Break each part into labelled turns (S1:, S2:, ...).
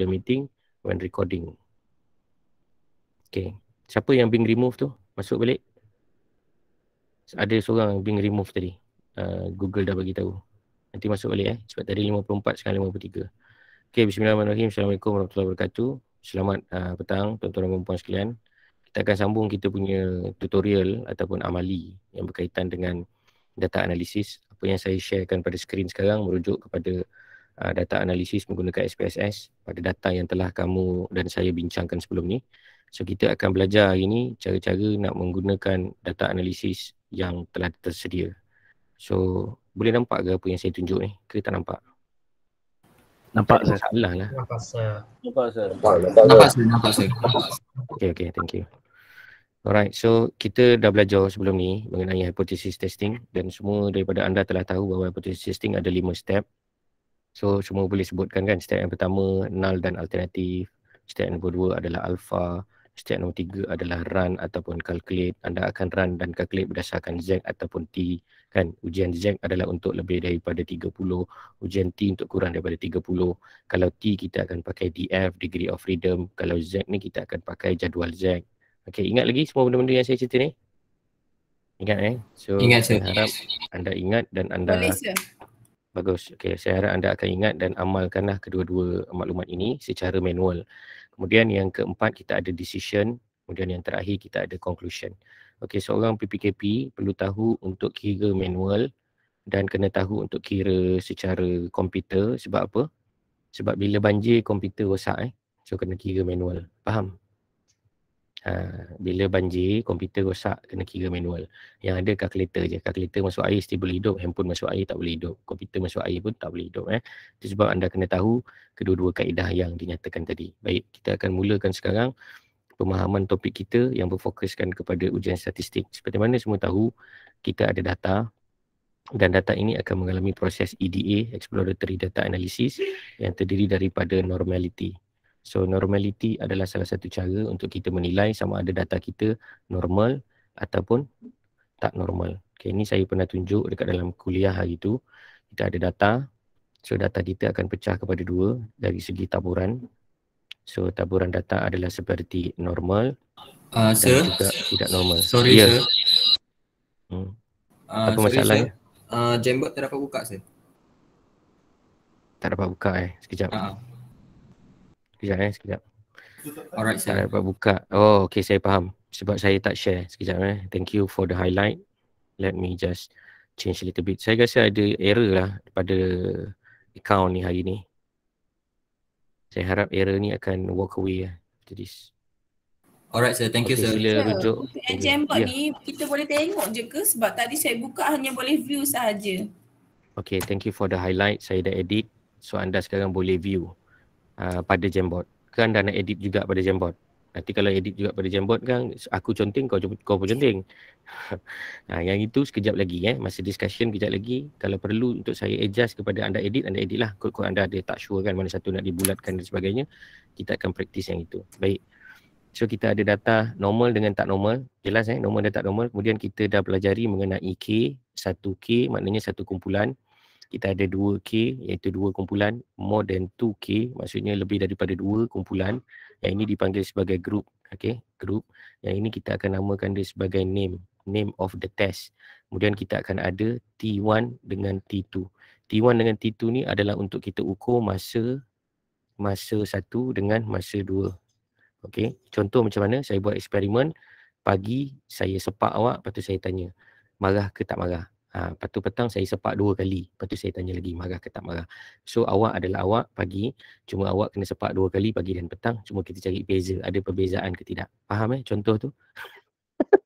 S1: the meeting when recording. Okay. Siapa yang being remove tu? Masuk balik. Ada seorang being remove tadi. Uh, Google dah bagi tahu. Nanti masuk balik eh. Sebab tadi 54 sekarang 53. Okay, Bismillahirrahmanirrahim. Assalamualaikum warahmatullahi wabarakatuh. Selamat uh, petang tuan-tuan dan puan-puan sekalian. Kita akan sambung kita punya tutorial ataupun amali yang berkaitan dengan data analisis. Apa yang saya sharekan pada skrin sekarang merujuk kepada uh, data analisis menggunakan SPSS pada data yang telah kamu dan saya bincangkan sebelum ni. So kita akan belajar hari ni cara-cara nak menggunakan data analisis yang telah tersedia. So boleh nampak ke apa yang saya tunjuk ni? Ke tak nampak? Nampak saya salah lah. Nampak saya. Nampak saya. Nampak saya. Nampak saya. Nampak saya. Okay, okay. Thank you. Alright, so kita dah belajar sebelum ni mengenai hypothesis testing dan semua daripada anda telah tahu bahawa hypothesis testing ada lima step So semua boleh sebutkan kan state yang pertama null dan alternatif, state yang kedua adalah alpha, state yang nombor tiga adalah run ataupun calculate. Anda akan run dan calculate berdasarkan z ataupun t kan. Ujian z adalah untuk lebih daripada 30, ujian t untuk kurang daripada 30. Kalau t kita akan pakai df, degree of freedom. Kalau z ni kita akan pakai jadual z. Okay, ingat lagi semua benda-benda yang saya cerita ni? Ingat eh? So, ingat, saya harap anda ingat dan anda... Bagus. Okey, saya harap anda akan ingat dan amalkanlah kedua-dua maklumat ini secara manual. Kemudian yang keempat kita ada decision, kemudian yang terakhir kita ada conclusion. Okey, seorang PPKP perlu tahu untuk kira manual dan kena tahu untuk kira secara komputer sebab apa? Sebab bila banjir komputer rosak eh. So kena kira manual. Faham? Ha, bila banjir, komputer rosak, kena kira manual. Yang ada kalkulator je. Kalkulator masuk air, mesti boleh hidup. Handphone masuk air, tak boleh hidup. Komputer masuk air pun tak boleh hidup. Eh. Itu sebab anda kena tahu kedua-dua kaedah yang dinyatakan tadi. Baik, kita akan mulakan sekarang pemahaman topik kita yang berfokuskan kepada ujian statistik. Seperti mana semua tahu, kita ada data dan data ini akan mengalami proses EDA, Exploratory Data Analysis yang terdiri daripada normality. So normality adalah salah satu cara untuk kita menilai sama ada data kita normal ataupun tak normal. Okay, ini saya pernah tunjuk dekat dalam kuliah hari itu. Kita ada data. So data kita akan pecah kepada dua dari segi taburan. So taburan data adalah seperti normal uh, dan sir. juga tidak normal. Sorry yeah. sir. Hmm. Uh, Apa sorry, masalah? Sir. Uh, ah, jambot tak dapat buka sir. Tak dapat buka eh. Sekejap. Uh-huh. Sekejap eh, sekejap. Alright, saya dapat buka. Oh, okay, saya faham. Sebab saya tak share. Sekejap eh. Thank you for the highlight. Let me just change a little bit. Saya rasa ada error lah pada account ni hari ni. Saya harap error ni akan walk away lah. After Alright sir, thank okay, you sir. Sila sir. rujuk. Okay. Jambot yeah. ni kita boleh tengok je ke sebab tadi saya buka hanya boleh view sahaja. Okay, thank you for the highlight. Saya dah edit. So anda sekarang boleh view. Uh, pada Jamboard. Kan dah nak edit juga pada Jamboard. Nanti kalau edit juga pada Jamboard kan aku conteng kau kau pun conteng. Nah, yang itu sekejap lagi eh masa discussion sekejap lagi kalau perlu untuk saya adjust kepada anda edit anda edit lah kod anda ada tak sure kan mana satu nak dibulatkan dan sebagainya kita akan praktis yang itu baik so kita ada data normal dengan tak normal jelas eh normal dan tak normal kemudian kita dah pelajari mengenai K 1K maknanya satu kumpulan kita ada 2K iaitu dua kumpulan more than 2K maksudnya lebih daripada dua kumpulan yang ini dipanggil sebagai group okey group yang ini kita akan namakan dia sebagai name name of the test kemudian kita akan ada T1 dengan T2 T1 dengan T2 ni adalah untuk kita ukur masa masa satu dengan masa dua okey contoh macam mana saya buat eksperimen pagi saya sepak awak lepas tu saya tanya marah ke tak marah Ha, lepas tu petang saya sepak dua kali. Lepas tu saya tanya lagi marah ke tak marah. So awak adalah awak pagi. Cuma awak kena sepak dua kali pagi dan petang. Cuma kita cari beza. Ada perbezaan ke tidak. Faham eh contoh tu?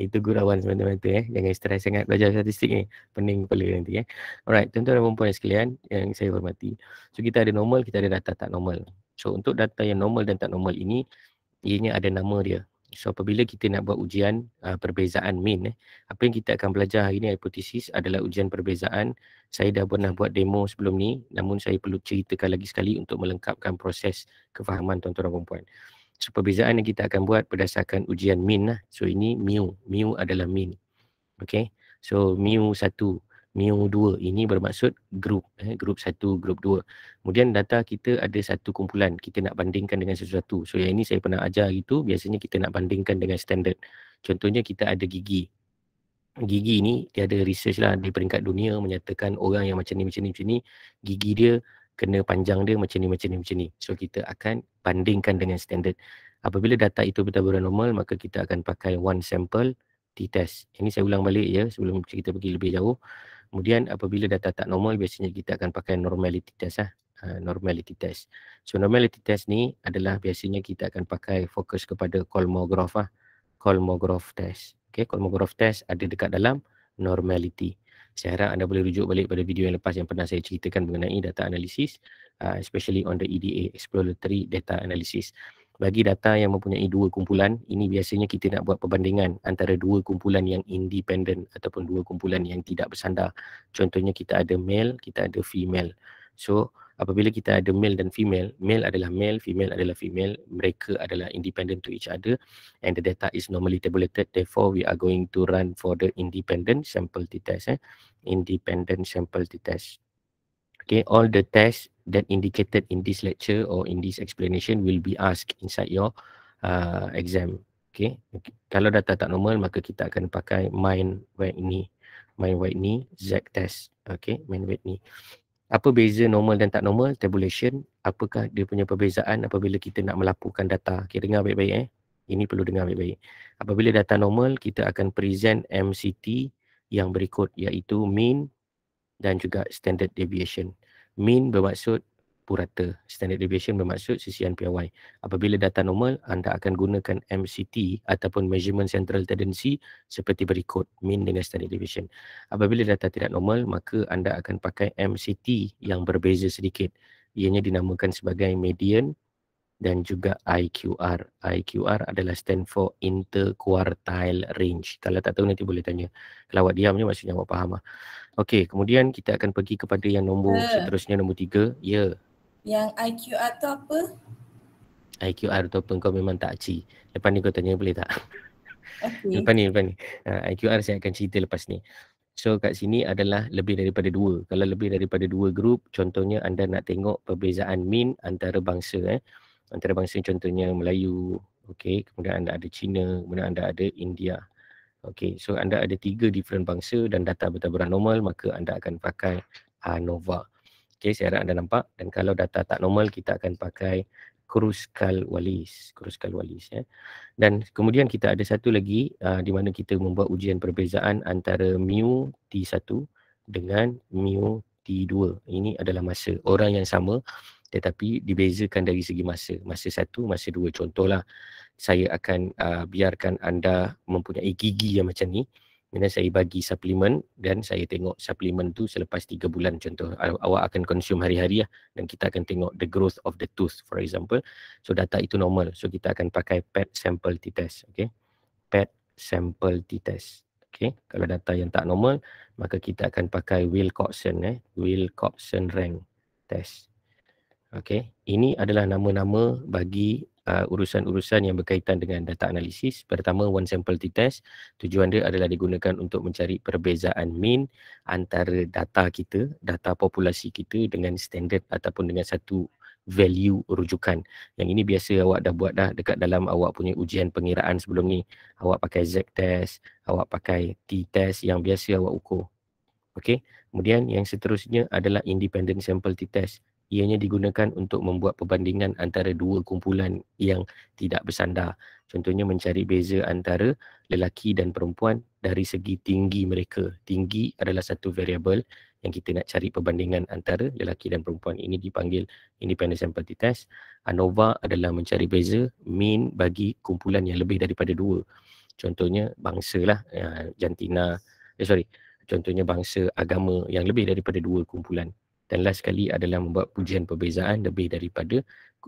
S1: Itu gurauan semata-mata eh. Jangan stres sangat belajar statistik ni. Pening kepala nanti eh. Alright, tuan-tuan dan perempuan sekalian yang saya hormati. So kita ada normal, kita ada data tak normal. So untuk data yang normal dan tak normal ini, ianya ada nama dia. So apabila kita nak buat ujian uh, perbezaan mean, eh, Apa yang kita akan belajar hari ni hipotesis adalah ujian perbezaan Saya dah pernah buat demo sebelum ni Namun saya perlu ceritakan lagi sekali untuk melengkapkan proses kefahaman tuan-tuan dan perempuan So perbezaan yang kita akan buat berdasarkan ujian mean, lah So ini mu, mu adalah mean. Okay, so mu satu mu 2 ini bermaksud group eh group satu, group dua. kemudian data kita ada satu kumpulan kita nak bandingkan dengan sesuatu so yang ini saya pernah ajar gitu biasanya kita nak bandingkan dengan standard contohnya kita ada gigi gigi ni dia ada research lah di peringkat dunia menyatakan orang yang macam ni macam ni macam ni gigi dia kena panjang dia macam ni macam ni macam ni so kita akan bandingkan dengan standard apabila data itu bertaburan normal maka kita akan pakai one sample t-test. Ini saya ulang balik ya sebelum kita pergi lebih jauh. Kemudian apabila data tak normal biasanya kita akan pakai normality test lah. ah uh, normality test. So normality test ni adalah biasanya kita akan pakai fokus kepada Kolmogorov ah Kolmogorov test. Okay, Kolmogorov test ada dekat dalam normality. Saya harap anda boleh rujuk balik pada video yang lepas yang pernah saya ceritakan mengenai data analisis, uh, especially on the EDA exploratory data analysis bagi data yang mempunyai dua kumpulan ini biasanya kita nak buat perbandingan antara dua kumpulan yang independen ataupun dua kumpulan yang tidak bersandar contohnya kita ada male kita ada female so apabila kita ada male dan female male adalah male female adalah female mereka adalah independent to each other and the data is normally tabulated therefore we are going to run for the independent sample t-test eh? independent sample t-test Okay, all the tests that indicated in this lecture or in this explanation will be asked inside your uh, exam. Okay. okay, kalau data tak normal, maka kita akan pakai MindWagney. ni, z test. Okay, ni. Apa beza normal dan tak normal? Tabulation. Apakah dia punya perbezaan apabila kita nak melapukan data? Okay, dengar baik-baik eh. Ini perlu dengar baik-baik. Apabila data normal, kita akan present MCT yang berikut iaitu mean, dan juga standard deviation. Mean bermaksud purata. Standard deviation bermaksud sisian PY. Apabila data normal, anda akan gunakan MCT ataupun measurement central tendency seperti berikut. Mean dengan standard deviation. Apabila data tidak normal, maka anda akan pakai MCT yang berbeza sedikit. Ianya dinamakan sebagai median dan juga IQR. IQR adalah stand for interquartile range. Kalau tak tahu nanti boleh tanya. Kalau awak diam je maksudnya awak faham lah. Okey, kemudian kita akan pergi kepada yang nombor uh, seterusnya nombor tiga. Ya. Yeah. Yang IQR tu apa? IQR tu apa? Kau memang tak cik. Lepas ni kau tanya boleh tak? Okay. lepas ni, lepas ni. Uh, ha, IQR saya akan cerita lepas ni. So kat sini adalah lebih daripada dua. Kalau lebih daripada dua grup, contohnya anda nak tengok perbezaan min antara bangsa. Eh. Antara bangsa contohnya Melayu, Okey, kemudian anda ada Cina, kemudian anda ada India. Okey, so anda ada tiga different bangsa dan data bertaburan normal, maka anda akan pakai ANOVA. Ah, Okey, Okay, saya harap anda nampak. Dan kalau data tak normal, kita akan pakai Kruskal Wallis. Kruskal Wallis, ya. Dan kemudian kita ada satu lagi uh, di mana kita membuat ujian perbezaan antara mu T1 dengan mu T2. Ini adalah masa orang yang sama tetapi dibezakan dari segi masa. Masa satu, masa dua. Contohlah, saya akan uh, biarkan anda mempunyai gigi yang macam ni kemudian saya bagi suplemen dan saya tengok suplemen tu selepas 3 bulan contoh awak akan consume hari-hari lah dan kita akan tengok the growth of the tooth for example so data itu normal so kita akan pakai pet sample t-test okay? pet sample t-test okay? kalau data yang tak normal maka kita akan pakai Wilcoxon eh? Wilcoxon rank test Okay. Ini adalah nama-nama bagi Uh, urusan-urusan uh, yang berkaitan dengan data analisis. Pertama, one sample t test. Tujuan dia adalah digunakan untuk mencari perbezaan mean antara data kita, data populasi kita dengan standard ataupun dengan satu value rujukan. Yang ini biasa awak dah buat dah dekat dalam awak punya ujian pengiraan sebelum ni. Awak pakai Z test, awak pakai T test yang biasa awak ukur. Okey. Kemudian yang seterusnya adalah independent sample T test ianya digunakan untuk membuat perbandingan antara dua kumpulan yang tidak bersandar. Contohnya mencari beza antara lelaki dan perempuan dari segi tinggi mereka. Tinggi adalah satu variable yang kita nak cari perbandingan antara lelaki dan perempuan. Ini dipanggil independent sympathy test. ANOVA adalah mencari beza mean bagi kumpulan yang lebih daripada dua. Contohnya bangsa lah, jantina, eh, eh, sorry, contohnya bangsa agama yang lebih daripada dua kumpulan dan last sekali adalah membuat pujian perbezaan lebih daripada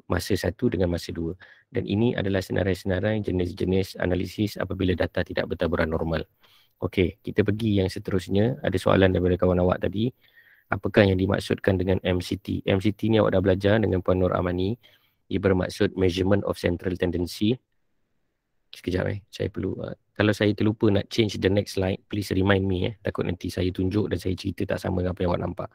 S1: masa satu dengan masa dua. Dan ini adalah senarai-senarai jenis-jenis analisis apabila data tidak bertaburan normal. Okey, kita pergi yang seterusnya. Ada soalan daripada kawan awak tadi. Apakah yang dimaksudkan dengan MCT? MCT ni awak dah belajar dengan Puan Nur Amani. Ia bermaksud Measurement of Central Tendency. Sekejap eh, saya perlu. Uh, kalau saya terlupa nak change the next slide, please remind me eh. Takut nanti saya tunjuk dan saya cerita tak sama dengan apa yang awak nampak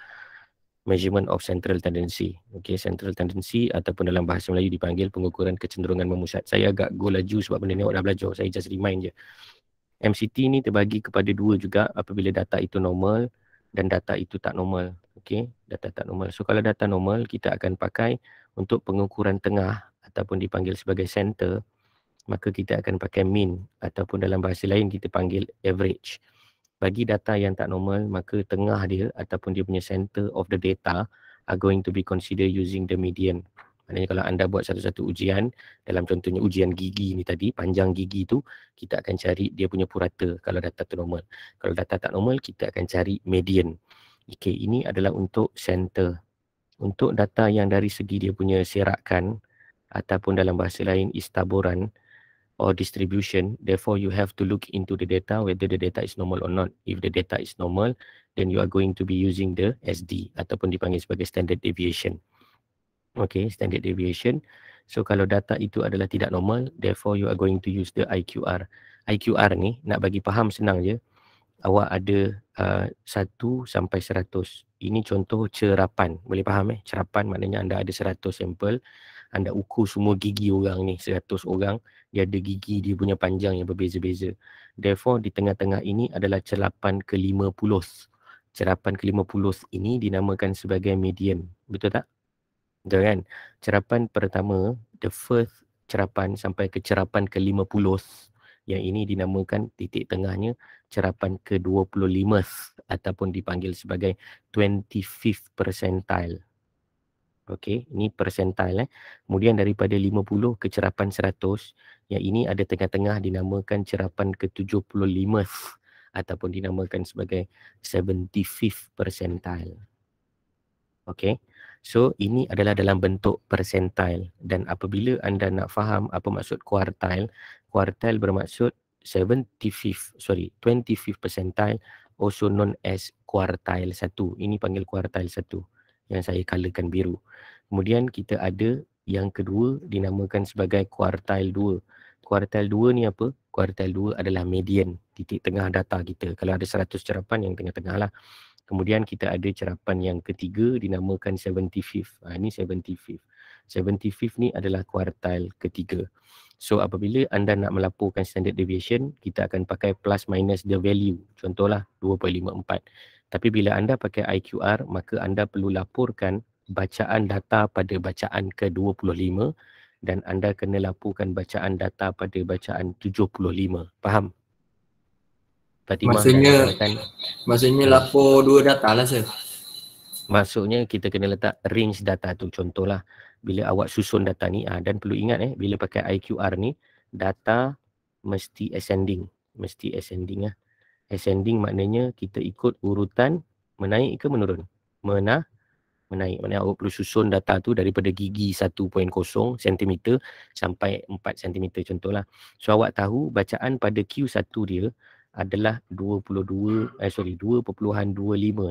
S1: measurement of central tendency. Okay, central tendency ataupun dalam bahasa Melayu dipanggil pengukuran kecenderungan memusat. Saya agak go laju sebab benda ni awak dah belajar. Saya just remind je. MCT ni terbagi kepada dua juga apabila data itu normal dan data itu tak normal. Okay, data tak normal. So kalau data normal, kita akan pakai untuk pengukuran tengah ataupun dipanggil sebagai center, maka kita akan pakai mean ataupun dalam bahasa lain kita panggil average. Average bagi data yang tak normal maka tengah dia ataupun dia punya center of the data are going to be considered using the median maknanya kalau anda buat satu-satu ujian dalam contohnya ujian gigi ni tadi panjang gigi tu kita akan cari dia punya purata kalau data tu normal kalau data tak normal kita akan cari median okey ini adalah untuk center untuk data yang dari segi dia punya serakan ataupun dalam bahasa lain istaburan or distribution therefore you have to look into the data whether the data is normal or not if the data is normal then you are going to be using the SD ataupun dipanggil sebagai standard deviation okay standard deviation so kalau data itu adalah tidak normal therefore you are going to use the IQR IQR ni nak bagi faham senang je awak ada uh, 1 sampai 100 ini contoh cerapan boleh faham eh cerapan maknanya anda ada 100 sampel anda ukur semua gigi orang ni 100 orang dia ada gigi dia punya panjang yang berbeza-beza therefore di tengah-tengah ini adalah celapan ke-50 celapan ke-50 ini dinamakan sebagai median betul tak betul kan cerapan pertama the first cerapan sampai ke cerapan ke-50 yang ini dinamakan titik tengahnya cerapan ke-25 ataupun dipanggil sebagai 25th percentile Okey, ini persentil eh. Kemudian daripada 50 kecerapan 100, yang ini ada tengah-tengah dinamakan cerapan ke-75 ataupun dinamakan sebagai 75th percentile. Okey. So ini adalah dalam bentuk percentile dan apabila anda nak faham apa maksud kuartil, kuartil bermaksud 75th, sorry, 25th percentile also known as kuartil 1. Ini panggil kuartil 1 yang saya colorkan biru. Kemudian kita ada yang kedua dinamakan sebagai kuartil 2. Kuartil 2 ni apa? Kuartil 2 adalah median, titik tengah data kita. Kalau ada 100 cerapan yang tengah-tengah lah. Kemudian kita ada cerapan yang ketiga dinamakan 75. ini 75. 75 ni adalah kuartil ketiga. So apabila anda nak melaporkan standard deviation, kita akan pakai plus minus the value. Contohlah 2.54. Tapi bila anda pakai IQR, maka anda perlu laporkan bacaan data pada bacaan ke-25 dan anda kena laporkan bacaan data pada bacaan 75. Faham? Tadi maksudnya, katakan, maksudnya hmm. lapor dua data lah, saya. Maksudnya kita kena letak range data tu contohlah bila awak susun data ni ah dan perlu ingat eh bila pakai IQR ni data mesti ascending mesti ascending lah ascending maknanya kita ikut urutan menaik ke menurun. Mena menaik. Maknanya awak perlu susun data tu daripada gigi 1.0 cm sampai 4 cm contohlah. So awak tahu bacaan pada Q1 dia adalah 22 eh sorry 2.25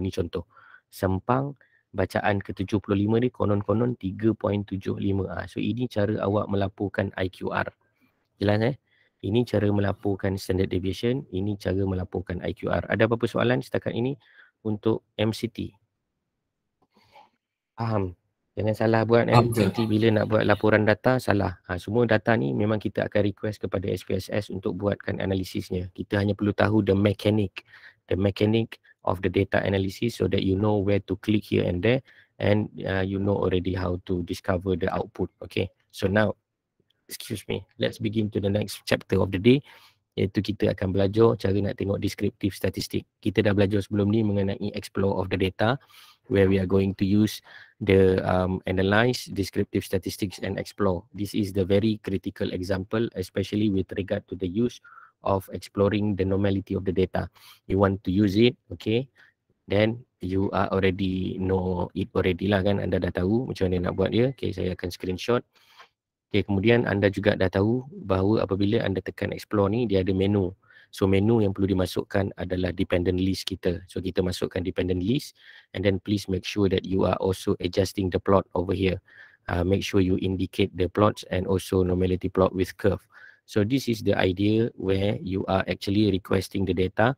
S1: ni contoh. Sempang bacaan ke-75 ni konon-konon 3.75. Ah so ini cara awak melaporkan IQR. Jelas eh? Ini cara melaporkan standard deviation. Ini cara melaporkan IQR. Ada apa-apa soalan setakat ini untuk MCT? Faham? Jangan salah buat eh. Nanti bila nak buat laporan data, salah. Ha, semua data ni memang kita akan request kepada SPSS untuk buatkan analisisnya. Kita hanya perlu tahu the mechanic. The mechanic of the data analysis so that you know where to click here and there and uh, you know already how to discover the output. Okay. So now excuse me, let's begin to the next chapter of the day iaitu kita akan belajar cara nak tengok descriptive statistik. Kita dah belajar sebelum ni mengenai explore of the data where we are going to use the um, analyze descriptive statistics and explore. This is the very critical example especially with regard to the use of exploring the normality of the data. You want to use it, okay? Then you are already know it already lah kan anda dah tahu macam mana nak buat dia. Okay, saya akan screenshot. Okay, kemudian anda juga dah tahu bahawa apabila anda tekan explore ni, dia ada menu. So menu yang perlu dimasukkan adalah dependent list kita. So kita masukkan dependent list and then please make sure that you are also adjusting the plot over here. Uh, make sure you indicate the plots and also normality plot with curve. So this is the idea where you are actually requesting the data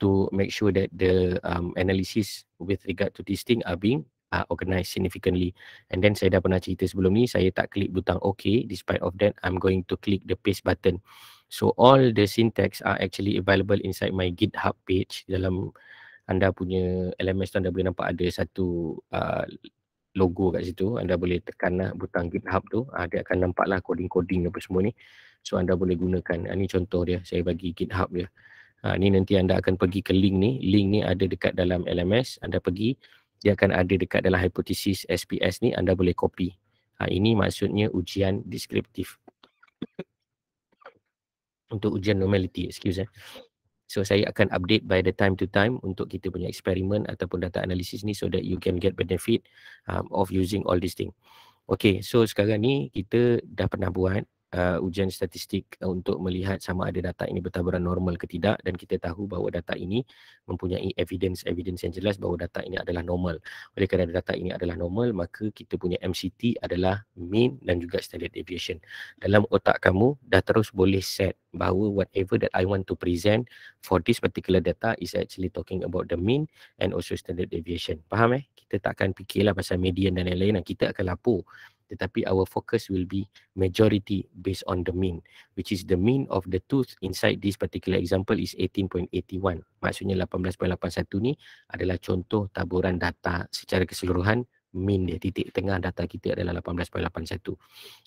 S1: to make sure that the um, analysis with regard to this thing are being uh, organized significantly. And then saya dah pernah cerita sebelum ni, saya tak klik butang OK. Despite of that, I'm going to click the paste button. So all the syntax are actually available inside my GitHub page. Dalam anda punya LMS tu anda boleh nampak ada satu uh, logo kat situ. Anda boleh tekan lah butang GitHub tu. Uh, dia akan nampak lah coding-coding apa semua ni. So anda boleh gunakan. Uh, ni contoh dia. Saya bagi GitHub dia. Uh, ni nanti anda akan pergi ke link ni. Link ni ada dekat dalam LMS. Anda pergi dia akan ada dekat dalam hipotesis SPS ni anda boleh copy. Ha, ini maksudnya ujian deskriptif. untuk ujian normality, excuse eh. So saya akan update by the time to time untuk kita punya eksperimen ataupun data analisis ni so that you can get benefit um, of using all these things. Okay, so sekarang ni kita dah pernah buat uh, ujian statistik uh, untuk melihat sama ada data ini bertaburan normal ke tidak dan kita tahu bahawa data ini mempunyai evidence-evidence yang jelas bahawa data ini adalah normal. Oleh kerana data ini adalah normal, maka kita punya MCT adalah mean dan juga standard deviation. Dalam otak kamu dah terus boleh set bahawa whatever that I want to present for this particular data is actually talking about the mean and also standard deviation. Faham eh? Kita takkan fikirlah pasal median dan lain-lain. Kita akan lapor tetapi our focus will be majority based on the mean which is the mean of the tooth inside this particular example is 18.81 maksudnya 18.81 ni adalah contoh taburan data secara keseluruhan mean dia titik tengah data kita adalah 18.81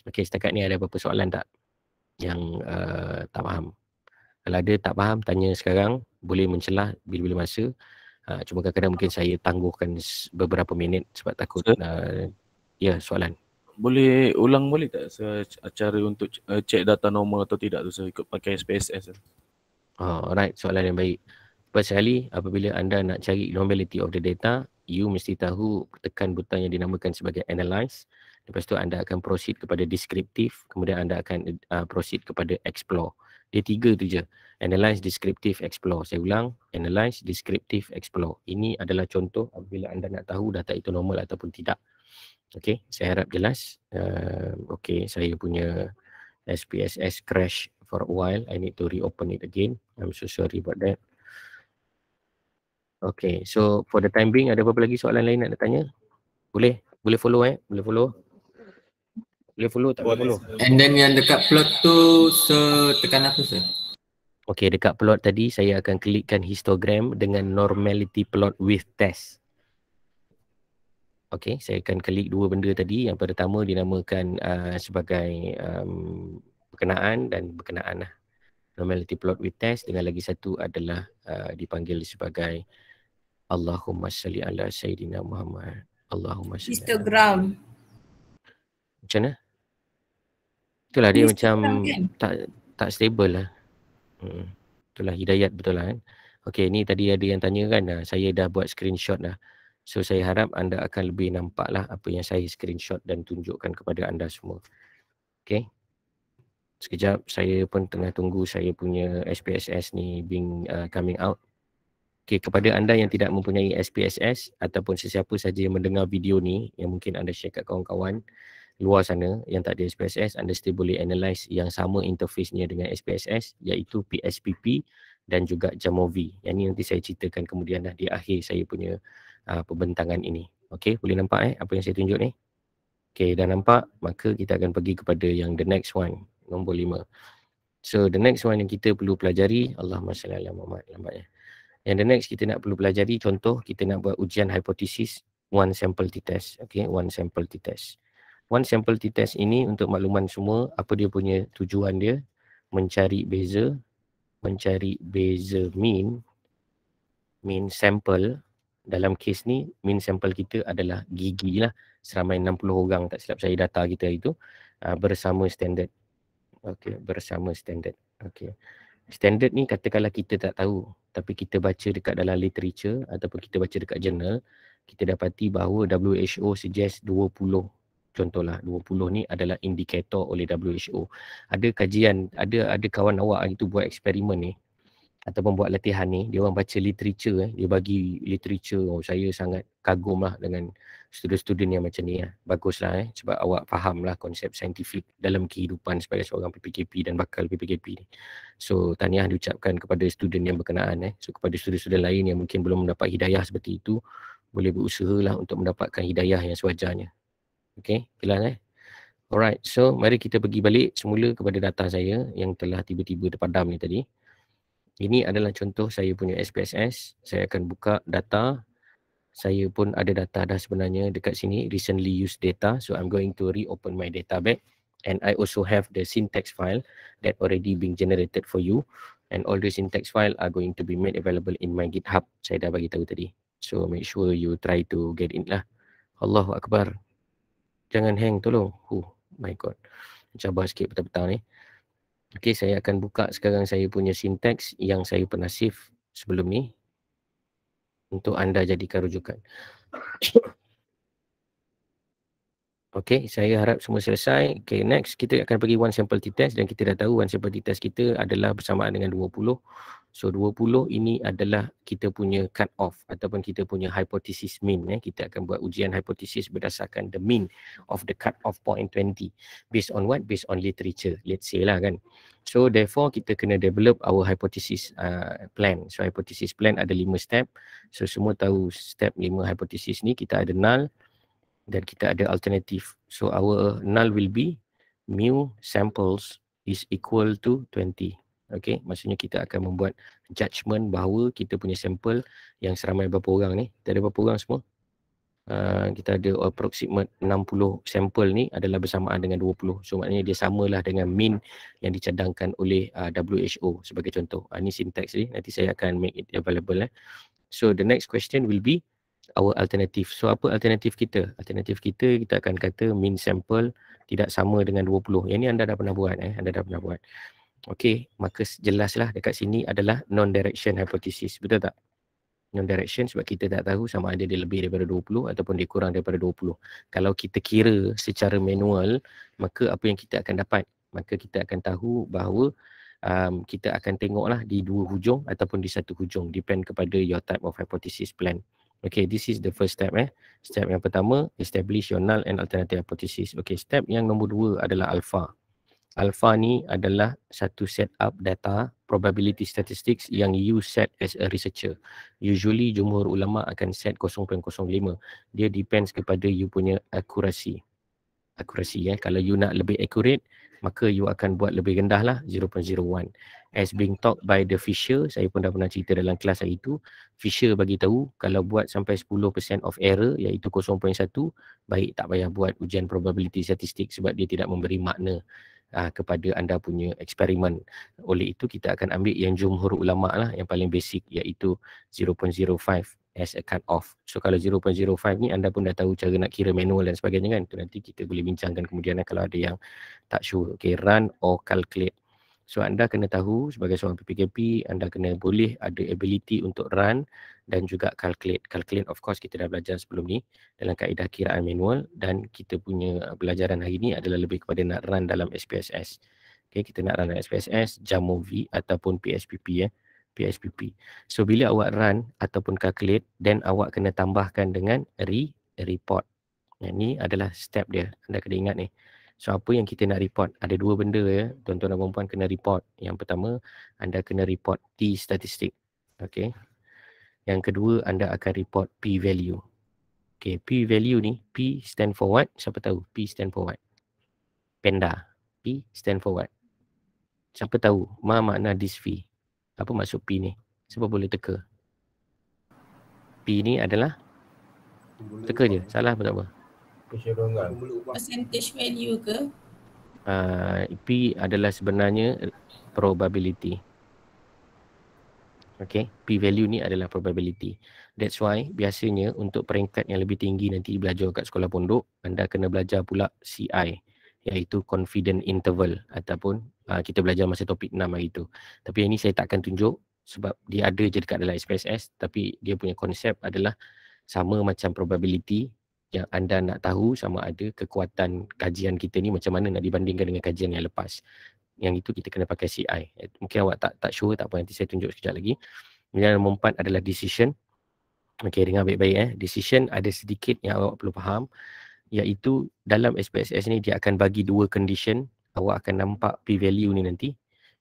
S1: okey setakat ni ada beberapa soalan tak yang uh, tak faham kalau ada tak faham tanya sekarang boleh mencelah bila-bila masa uh, cuma kadang-kadang mungkin saya tangguhkan beberapa minit sebab takut uh, ya soalan boleh ulang balik tak cara untuk eh, check data normal atau tidak tu saya ikut pakai SPSS oh, ha, Alright, soalan yang baik. Pasali, apabila anda nak cari normality of the data, you mesti tahu tekan butang yang dinamakan sebagai analyze. Lepas tu anda akan proceed kepada descriptive, kemudian anda akan uh, proceed kepada explore. Dia tiga tu je. Analyze, descriptive, explore. Saya ulang, analyze, descriptive, explore. Ini adalah contoh apabila anda nak tahu data itu normal ataupun tidak. Okay, saya harap jelas. Um, Okey, saya punya SPSS crash for a while. I need to reopen it again. I'm so sorry about that. Okay, so for the time being, ada apa-apa lagi soalan lain nak tanya? Boleh? Boleh follow eh? Boleh follow? Boleh follow tak boleh follow? And then yang dekat plot tu, so tekan apa sir? Okay, dekat plot tadi saya akan klikkan histogram dengan normality plot with test. Okay, saya akan klik dua benda tadi. Yang pertama dinamakan uh, sebagai um, berkenaan dan berkenaan lah. Normality plot with test dengan lagi satu adalah uh, dipanggil sebagai Allahumma salli ala Sayyidina Muhammad. Allahumma salli Instagram. Macam mana? Itulah dia Instagram macam kan? tak tak stable lah. Hmm. Itulah hidayat betul lah kan. Okay ni tadi ada yang tanya kan. Saya dah buat screenshot lah. So saya harap anda akan lebih nampaklah apa yang saya screenshot dan tunjukkan kepada anda semua. Okay. Sekejap saya pun tengah tunggu saya punya SPSS ni being uh, coming out. Okay, kepada anda yang tidak mempunyai SPSS ataupun sesiapa saja yang mendengar video ni yang mungkin anda share kat kawan-kawan luar sana yang tak ada SPSS, anda still boleh analyse yang sama interface-nya dengan SPSS iaitu PSPP dan juga Jamovi. Yang ni nanti saya ceritakan kemudian dah di akhir saya punya uh, pembentangan ini. Okey, boleh nampak eh apa yang saya tunjuk ni? Okey, dah nampak? Maka kita akan pergi kepada yang the next one, nombor lima. So the next one yang kita perlu pelajari, Allahumma salli ala Muhammad lambat eh. Yang the next kita nak perlu pelajari contoh kita nak buat ujian hipotesis one sample t-test. Okey, one sample t-test. One sample t-test ini untuk makluman semua apa dia punya tujuan dia mencari beza mencari beza mean mean sample dalam kes ni mean sampel kita adalah gigi lah seramai 60 orang tak silap saya data kita itu uh, ah, bersama standard okey bersama standard okey standard ni katakanlah kita tak tahu tapi kita baca dekat dalam literature ataupun kita baca dekat journal kita dapati bahawa WHO suggest 20 contohlah 20 ni adalah indikator oleh WHO. Ada kajian, ada ada kawan awak itu buat eksperimen ni ataupun buat latihan ni dia orang baca literature eh dia bagi literature oh saya sangat kagum lah dengan student-student yang macam ni eh. lah. baguslah eh sebab awak faham lah konsep saintifik dalam kehidupan sebagai seorang PPKP dan bakal PPKP ni so tahniah diucapkan kepada student yang berkenaan eh so kepada student-student lain yang mungkin belum mendapat hidayah seperti itu boleh berusaha lah untuk mendapatkan hidayah yang sewajarnya Okay, jelas eh alright so mari kita pergi balik semula kepada data saya yang telah tiba-tiba terpadam ni tadi ini adalah contoh saya punya SPSS. Saya akan buka data. Saya pun ada data dah sebenarnya dekat sini. Recently used data. So I'm going to reopen my data back. And I also have the syntax file that already being generated for you. And all the syntax file are going to be made available in my GitHub. Saya dah bagi tahu tadi. So make sure you try to get in lah. Allahu Akbar. Jangan hang tolong. Oh my god. Cabar sikit petang-petang ni. Eh. Okey, saya akan buka sekarang saya punya syntax yang saya pernah save sebelum ni untuk anda jadikan rujukan. Okay, saya harap semua selesai. Okay, next kita akan pergi one sample t-test dan kita dah tahu one sample t-test kita adalah bersamaan dengan 20. So 20 ini adalah kita punya cut off ataupun kita punya hypothesis mean. Eh. Kita akan buat ujian hypothesis berdasarkan the mean of the cut off point 20. Based on what? Based on literature. Let's say lah kan. So therefore kita kena develop our hypothesis uh, plan. So hypothesis plan ada 5 step. So semua tahu step 5 hypothesis ni kita ada null, dan kita ada alternatif. So our null will be mu samples is equal to 20. Okay, maksudnya kita akan membuat judgement bahawa kita punya sampel yang seramai berapa orang ni. Tak ada berapa orang semua. Uh, kita ada approximate 60 sampel ni adalah bersamaan dengan 20 So maknanya dia samalah dengan mean yang dicadangkan oleh uh, ah, WHO sebagai contoh uh, ah, Ini syntax ni, nanti saya akan make it available eh. So the next question will be our alternative. So apa alternatif kita? Alternatif kita kita akan kata mean sample tidak sama dengan 20. Yang ni anda dah pernah buat eh, anda dah pernah buat. Okey, maka jelaslah dekat sini adalah non direction hypothesis. Betul tak? non direction sebab kita tak tahu sama ada dia lebih daripada 20 ataupun dia kurang daripada 20. Kalau kita kira secara manual, maka apa yang kita akan dapat? Maka kita akan tahu bahawa um, kita akan tengoklah di dua hujung ataupun di satu hujung depend kepada your type of hypothesis plan. Okay, this is the first step eh. Step yang pertama, establish your null and alternative hypothesis. Okay, step yang nombor dua adalah alpha. Alpha ni adalah satu set up data probability statistics yang you set as a researcher. Usually jumhur ulama akan set 0.05. Dia depends kepada you punya akurasi. Akurasi ya. Kalau you nak lebih accurate, maka you akan buat lebih rendah lah 0.01. As ya. being taught by the Fisher, saya pun dah pernah cerita dalam kelas hari itu, Fisher bagi tahu kalau buat sampai 10% of error iaitu 0.1, baik tak payah buat ujian probability statistik sebab dia tidak memberi makna uh, kepada anda punya eksperimen. Oleh itu kita akan ambil yang jumhur ulama lah yang paling basic iaitu 0.05 as a cut off. So kalau 0.05 ni anda pun dah tahu cara nak kira manual dan sebagainya kan. Tu nanti kita boleh bincangkan kemudian eh, kalau ada yang tak sure. Okay, run or calculate. So anda kena tahu sebagai seorang PPKP, anda kena boleh ada ability untuk run dan juga calculate. Calculate of course kita dah belajar sebelum ni dalam kaedah kiraan manual dan kita punya uh, pelajaran hari ni adalah lebih kepada nak run dalam SPSS. Okay, kita nak run dalam SPSS, Jamovi ataupun PSPP ya. Eh. PSPP. So bila awak run ataupun calculate then awak kena tambahkan dengan re report. Yang ni adalah step dia. Anda kena ingat ni. So apa yang kita nak report? Ada dua benda ya. Tuan-tuan dan puan kena report. Yang pertama, anda kena report T statistik. Okay. Yang kedua, anda akan report P value. Okay, P value ni, P stand for what? Siapa tahu? P stand for what? Penda. P stand for what? Siapa tahu? Ma makna this fee? Apa maksud P ni? sebab boleh teka? P ni adalah teka je. Salah pun tak apa. Percentage value ke? Uh, P adalah sebenarnya probability. Okay, P value ni adalah probability. That's why biasanya untuk peringkat yang lebih tinggi nanti belajar kat sekolah pondok, anda kena belajar pula CI iaitu confident interval ataupun uh, kita belajar masa topik 6 hari tu. Tapi yang ni saya tak akan tunjuk sebab dia ada je dekat dalam SPSS tapi dia punya konsep adalah sama macam probability yang anda nak tahu sama ada kekuatan kajian kita ni macam mana nak dibandingkan dengan kajian yang lepas. Yang itu kita kena pakai CI. Eh, mungkin awak tak tak sure tak apa nanti saya tunjuk sekejap lagi. Yang nombor empat adalah decision. Okay dengar baik-baik eh. Decision ada sedikit yang awak perlu faham iaitu dalam SPSS ni dia akan bagi dua condition awak akan nampak p-value ni nanti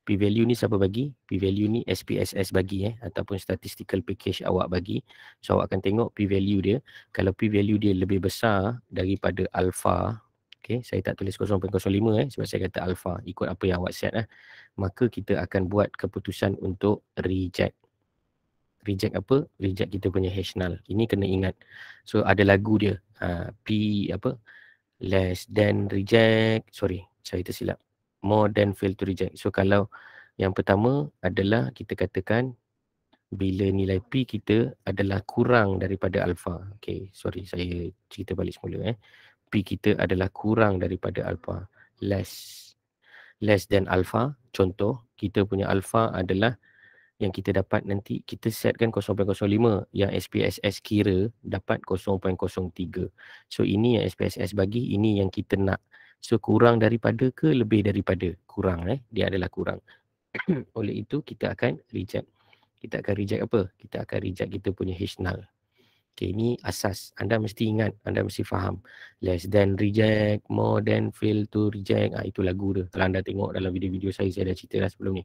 S1: p-value ni siapa bagi p-value ni SPSS bagi eh ataupun statistical package awak bagi so awak akan tengok p-value dia kalau p-value dia lebih besar daripada alpha okay saya tak tulis 0.05 eh sebab saya kata alpha ikut apa yang awak set lah maka kita akan buat keputusan untuk reject reject apa reject kita punya hash null ini kena ingat so ada lagu dia uh, p apa less than reject sorry saya tersilap more than fail to reject so kalau yang pertama adalah kita katakan bila nilai p kita adalah kurang daripada alpha. Okay, sorry saya cerita balik semula eh p kita adalah kurang daripada alpha. less less than alpha. contoh kita punya alpha adalah yang kita dapat nanti kita setkan 0.05 yang SPSS kira dapat 0.03 so ini yang SPSS bagi ini yang kita nak So kurang daripada ke lebih daripada? Kurang eh. Dia adalah kurang. Oleh itu kita akan reject. Kita akan reject apa? Kita akan reject kita punya H null. Okay, ini asas. Anda mesti ingat. Anda mesti faham. Less than reject, more than fail to reject. Ah, itu lagu dia. Kalau anda tengok dalam video-video saya, saya dah cerita dah sebelum ni.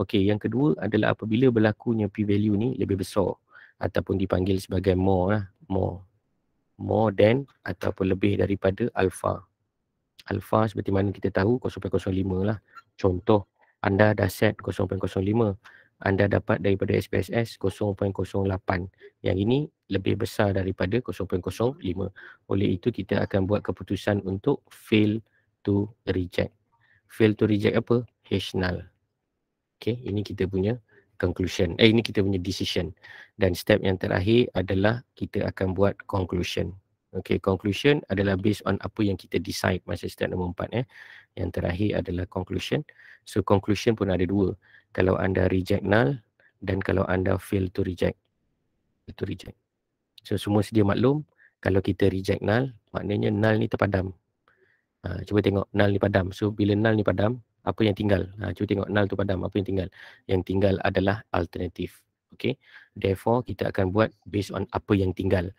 S1: Okay, yang kedua adalah apabila berlakunya p-value ni lebih besar ataupun dipanggil sebagai more lah. More. More than ataupun lebih daripada alpha alpha seperti mana kita tahu 0.05 lah. Contoh anda dah set 0.05, anda dapat daripada SPSS 0.08. Yang ini lebih besar daripada 0.05. Oleh itu kita akan buat keputusan untuk fail to reject. Fail to reject apa? H-null. Okay, ini kita punya conclusion. Eh, ini kita punya decision. Dan step yang terakhir adalah kita akan buat conclusion. Okay, conclusion adalah based on apa yang kita decide masa step nombor empat. Eh. Yang terakhir adalah conclusion. So, conclusion pun ada dua. Kalau anda reject null dan kalau anda fail to reject. Fail to reject. So, semua sedia maklum. Kalau kita reject null, maknanya null ni terpadam. Ha, cuba tengok null ni padam. So, bila null ni padam, apa yang tinggal? Ha, cuba tengok null tu padam. Apa yang tinggal? Yang tinggal adalah alternatif. Okay. Therefore, kita akan buat based on apa yang tinggal.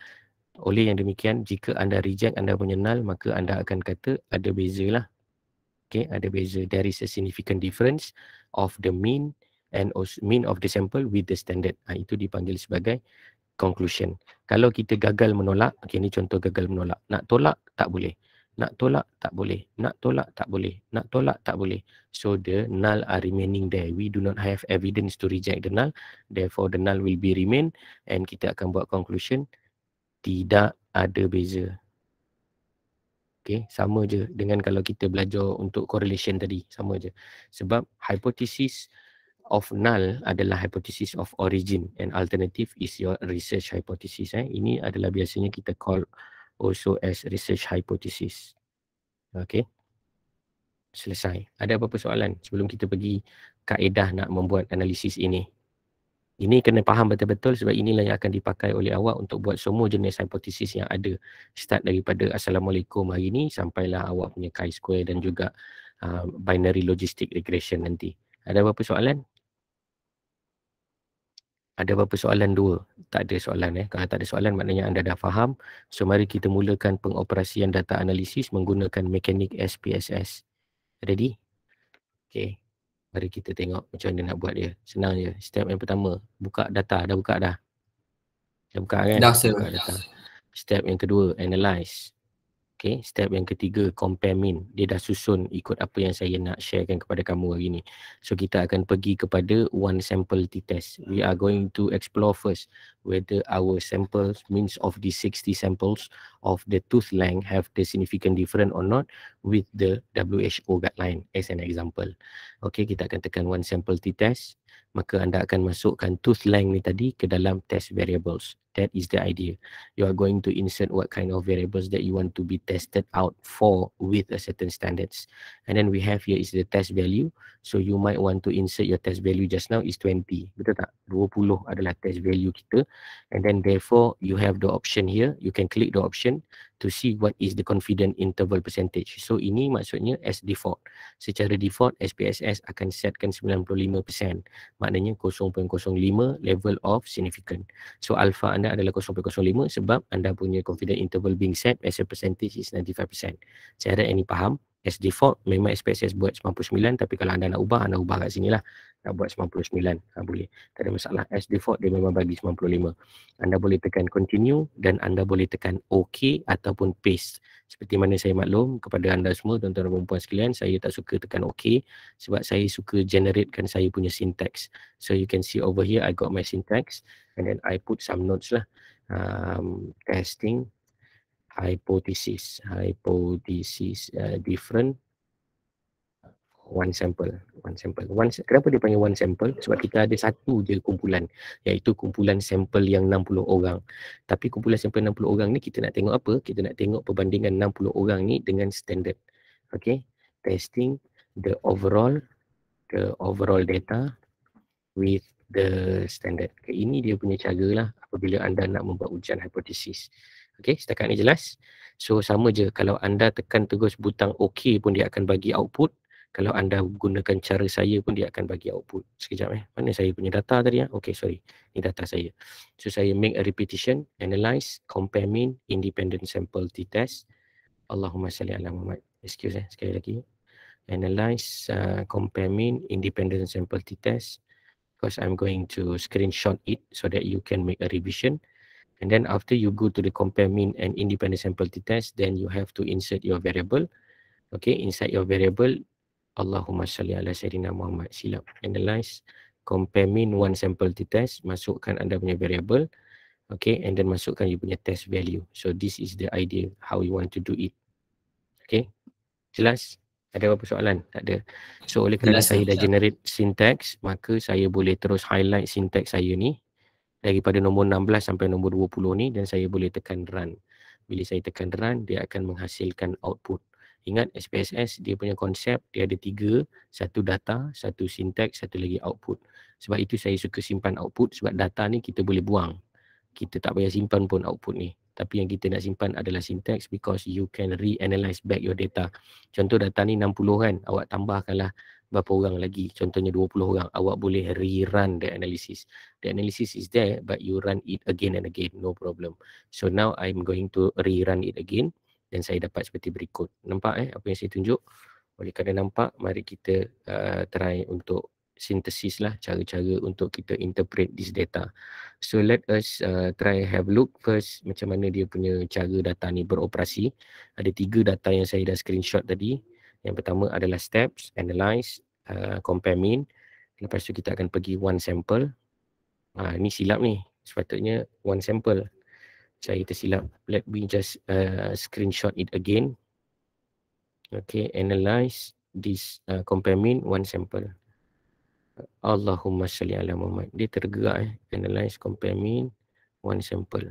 S1: Oleh yang demikian, jika anda reject, anda menyenal, maka anda akan kata ada bezalah. Okay, ada beza. There is a significant difference of the mean and mean of the sample with the standard. Ha, itu dipanggil sebagai conclusion. Kalau kita gagal menolak, okay, ini contoh gagal menolak. Nak tolak, tak boleh. Nak tolak, tak boleh. Nak tolak, tak boleh. Nak tolak, tak boleh. So the null are remaining there. We do not have evidence to reject the null. Therefore, the null will be remain and kita akan buat conclusion tidak ada beza. Okay, sama je dengan kalau kita belajar untuk correlation tadi, sama je. Sebab hypothesis of null adalah hypothesis of origin and alternative is your research hypothesis. Eh. Ini adalah biasanya kita call also as research hypothesis. Okay, selesai. Ada apa-apa soalan sebelum kita pergi kaedah nak membuat analisis ini? Ini kena faham betul-betul sebab inilah yang akan dipakai oleh awak untuk buat semua jenis hipotesis yang ada. Start daripada Assalamualaikum hari ini sampailah awak punya chi-square dan juga uh, binary logistic regression nanti. Ada apa-apa soalan? Ada apa soalan dua? Tak ada soalan eh. Kalau tak ada soalan maknanya anda dah faham. So mari kita mulakan pengoperasian data analisis menggunakan mekanik SPSS. Ready? Okay. Mari kita tengok macam mana nak buat dia. Senang je. Step yang pertama, buka data. Dah buka dah. Dah buka kan? Dah, sir. Buka data. Step yang kedua, analyze. Okay, step yang ketiga, compare min. Dia dah susun ikut apa yang saya nak sharekan kepada kamu hari ini. So, kita akan pergi kepada one sample t-test. We are going to explore first whether our samples means of the 60 samples of the tooth length have the significant different or not with the WHO guideline as an example. Okay, kita akan tekan one sample t-test. Maka anda akan masukkan tooth length ni tadi ke dalam test variables that is the idea. You are going to insert what kind of variables that you want to be tested out for with a certain standards. And then we have here is the test value. So you might want to insert your test value just now is 20. Betul tak? 20 adalah test value kita. And then therefore you have the option here. You can click the option to see what is the confident interval percentage. So ini maksudnya as default. Secara default SPSS akan setkan 95%. Maknanya 0.05 level of significant. So alpha anda adalah 0.05 sebab anda punya confident interval being set as a percentage is 95%. Saya harap ini faham. As default, memang SPSS buat 99 tapi kalau anda nak ubah, anda ubah kat sini lah nak buat 99 ha, boleh tak ada masalah as default dia memang bagi 95 anda boleh tekan continue dan anda boleh tekan ok ataupun paste seperti mana saya maklum kepada anda semua tuan-tuan dan puan-puan sekalian saya tak suka tekan ok sebab saya suka generatekan saya punya syntax so you can see over here I got my syntax and then I put some notes lah um, testing hypothesis hypothesis uh, different one sample one sample one kenapa dia panggil one sample sebab kita ada satu je kumpulan iaitu kumpulan sampel yang 60 orang tapi kumpulan sampel 60 orang ni kita nak tengok apa kita nak tengok perbandingan 60 orang ni dengan standard okey testing the overall the overall data with the standard okay, ini dia punya caralah apabila anda nak membuat ujian hipotesis okey setakat ni jelas so sama je kalau anda tekan terus butang OK pun dia akan bagi output kalau anda gunakan cara saya pun dia akan bagi output sekejap eh mana saya punya data tadi ya okay sorry ni data saya so saya make a repetition analyse, compare mean independent sample t test Allahumma salli ala Muhammad excuse eh sekali lagi analyse, uh, compare mean independent sample t test because i'm going to screenshot it so that you can make a revision And then after you go to the compare mean and independent sample t-test, then you have to insert your variable. Okay, inside your variable, Allahumma salli ala Sayyidina Muhammad silap analyze compare mean one sample to test masukkan anda punya variable okay and then masukkan you punya test value so this is the idea how you want to do it okay jelas ada apa persoalan? Tak ada. So oleh kerana jelas, saya dah generate syntax, maka saya boleh terus highlight syntax saya ni daripada nombor 16 sampai nombor 20 ni dan saya boleh tekan run. Bila saya tekan run, dia akan menghasilkan output. Ingat SPSS dia punya konsep dia ada tiga, satu data, satu sintaks satu lagi output. Sebab itu saya suka simpan output sebab data ni kita boleh buang. Kita tak payah simpan pun output ni. Tapi yang kita nak simpan adalah sintaks because you can reanalyze back your data. Contoh data ni 60 kan, awak tambahkanlah berapa orang lagi. Contohnya 20 orang, awak boleh rerun the analysis. The analysis is there but you run it again and again, no problem. So now I'm going to rerun it again dan saya dapat seperti berikut. Nampak eh apa yang saya tunjuk? Oleh kerana nampak, mari kita uh, try untuk sintesis lah cara-cara untuk kita interpret this data. So let us uh, try have look first macam mana dia punya cara data ni beroperasi. Ada tiga data yang saya dah screenshot tadi. Yang pertama adalah steps, analyze, uh, compare mean. Lepas tu kita akan pergi one sample. Uh, ni silap ni. Sepatutnya one sample saya tersilap let me just uh, screenshot it again okay analyze this uh, compare mean one sample Allahumma salli ala Muhammad dia tergerak eh analyze compare mean one sample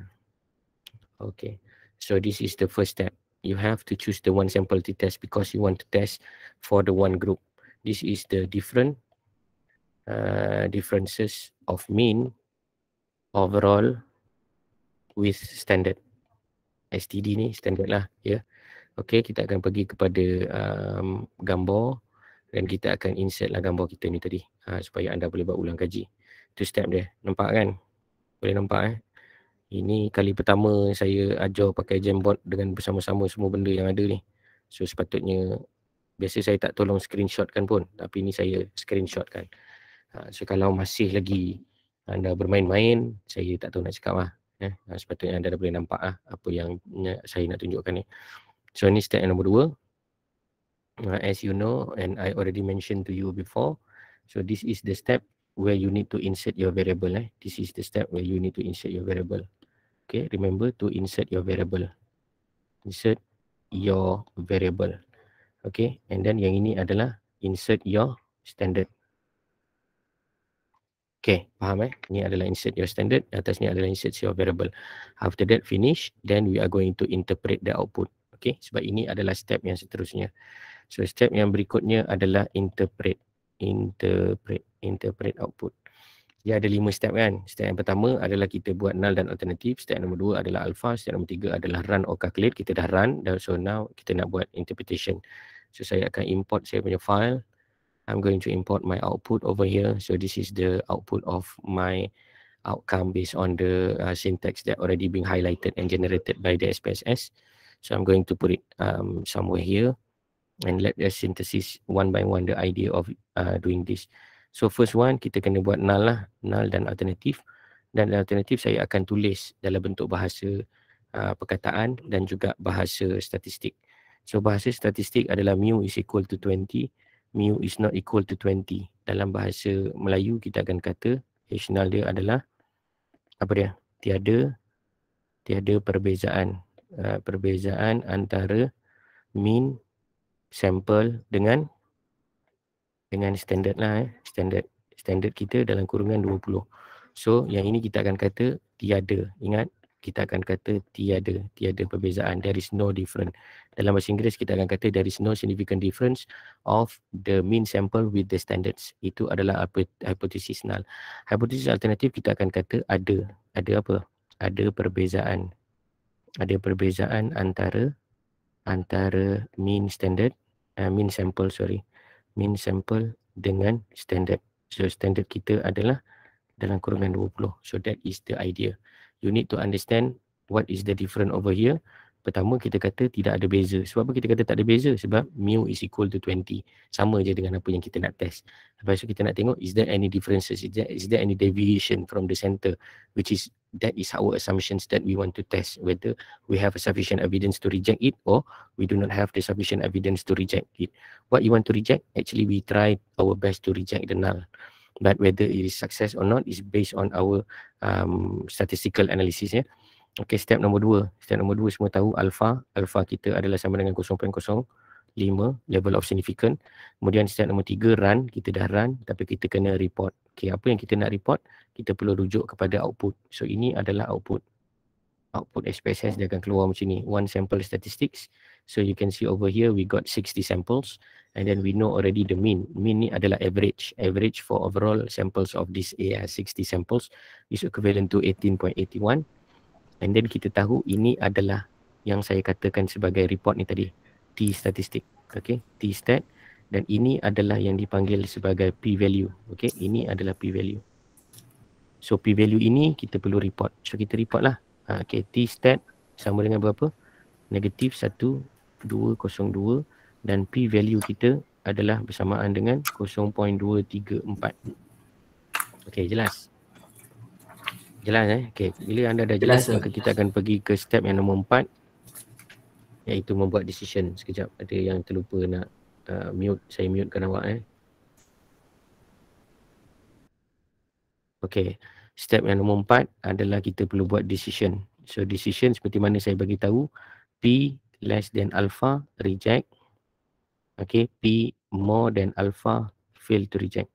S1: okay so this is the first step you have to choose the one sample to test because you want to test for the one group this is the different uh, differences of mean overall with standard STD ni standard lah ya yeah. Okay kita akan pergi kepada um, gambar dan kita akan insert lah gambar kita ni tadi uh, supaya anda boleh buat ulang kaji tu step dia nampak kan boleh nampak eh ini kali pertama saya ajar pakai jambot dengan bersama-sama semua benda yang ada ni so sepatutnya biasa saya tak tolong screenshot kan pun tapi ni saya screenshot kan uh, ha, so kalau masih lagi anda bermain-main saya tak tahu nak cakap lah eh, ha, sepatutnya anda boleh nampak lah apa yang saya nak tunjukkan ni so ni step yang nombor dua uh, as you know and I already mentioned to you before so this is the step where you need to insert your variable eh. this is the step where you need to insert your variable okay remember to insert your variable insert your variable okay and then yang ini adalah insert your standard Okay, faham eh? Ini adalah insert your standard. Atas ni adalah insert your variable. After that, finish. Then we are going to interpret the output. Okay, sebab ini adalah step yang seterusnya. So, step yang berikutnya adalah interpret. Interpret. Interpret output. Dia ada lima step kan? Step yang pertama adalah kita buat null dan alternatif. Step nombor dua adalah alpha. Step nombor tiga adalah run or calculate. Kita dah run. So, now kita nak buat interpretation. So, saya akan import saya punya file. I'm going to import my output over here. So this is the output of my outcome based on the uh, syntax that already being highlighted and generated by the SPSS. So I'm going to put it um, somewhere here and let the synthesis one by one the idea of uh, doing this. So first one, kita kena buat null lah. Null dan alternatif. Dan alternatif saya akan tulis dalam bentuk bahasa uh, perkataan dan juga bahasa statistik. So bahasa statistik adalah mu is equal to 20 mu is not equal to 20 dalam bahasa Melayu kita akan kata rational dia adalah apa dia tiada tiada perbezaan uh, perbezaan antara mean sampel dengan dengan standard lah eh. standard standard kita dalam kurungan 20 so yang ini kita akan kata tiada ingat kita akan kata tiada tiada perbezaan there is no difference dalam bahasa Inggeris kita akan kata there is no significant difference of the mean sample with the standards itu adalah hypothesis null hypothesis alternatif kita akan kata ada ada apa ada perbezaan ada perbezaan antara antara mean standard uh, mean sample sorry mean sample dengan standard so standard kita adalah dalam kurungan 20 so that is the idea you need to understand what is the difference over here. Pertama kita kata tidak ada beza. Sebab apa kita kata tak ada beza? Sebab mu is equal to 20. Sama je dengan apa yang kita nak test. Lepas tu kita nak tengok is there any differences? Is there, is there any deviation from the center? Which is that is our assumptions that we want to test whether we have a sufficient evidence to reject it or we do not have the sufficient evidence to reject it. What you want to reject? Actually we try our best to reject the null but whether it is success or not is based on our um, statistical analysis ya. Okay, step nombor dua. Step nombor dua semua tahu alpha. Alpha kita adalah sama dengan 0.05 level of significant. Kemudian step nombor tiga, run. Kita dah run tapi kita kena report. Okay, apa yang kita nak report? Kita perlu rujuk kepada output. So, ini adalah output output SPSS dia akan keluar macam ni one sample statistics so you can see over here we got 60 samples and then we know already the mean mean ni adalah average average for overall samples of this AI 60 samples is equivalent to 18.81 and then kita tahu ini adalah yang saya katakan sebagai report ni tadi t statistic okay t stat dan ini adalah yang dipanggil sebagai p value okay ini adalah p value so p value ini kita perlu report so kita report lah ha, ah, KT stat sama dengan berapa? Negatif 1202 dan P value kita adalah bersamaan dengan 0.234. Okay, jelas. Jelas eh? Okay, bila anda dah jelas, jelas maka jelas. kita akan pergi ke step yang nombor 4 iaitu membuat decision. Sekejap ada yang terlupa nak uh, mute, saya mutekan awak eh. Okay step yang nombor empat adalah kita perlu buat decision. So decision seperti mana saya bagi tahu P less than alpha reject. Okay, P more than alpha fail to reject.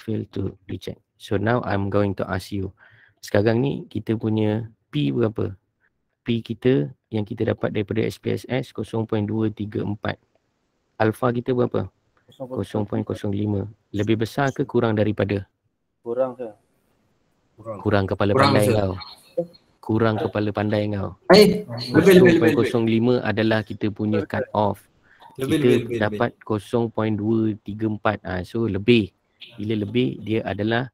S1: Fail to reject. So now I'm going to ask you. Sekarang ni kita punya P berapa? P kita yang kita dapat daripada SPSS 0.234. Alpha kita berapa? 0.05. Lebih besar ke kurang daripada? Kurang ke? kurang, kurang kepala kurang pandai kau kurang kepala pandai kau. Eh, lebih 0.05 adalah kita punya cut off. Kita dapat 0.234. Ah so lebih. Bila lebih dia adalah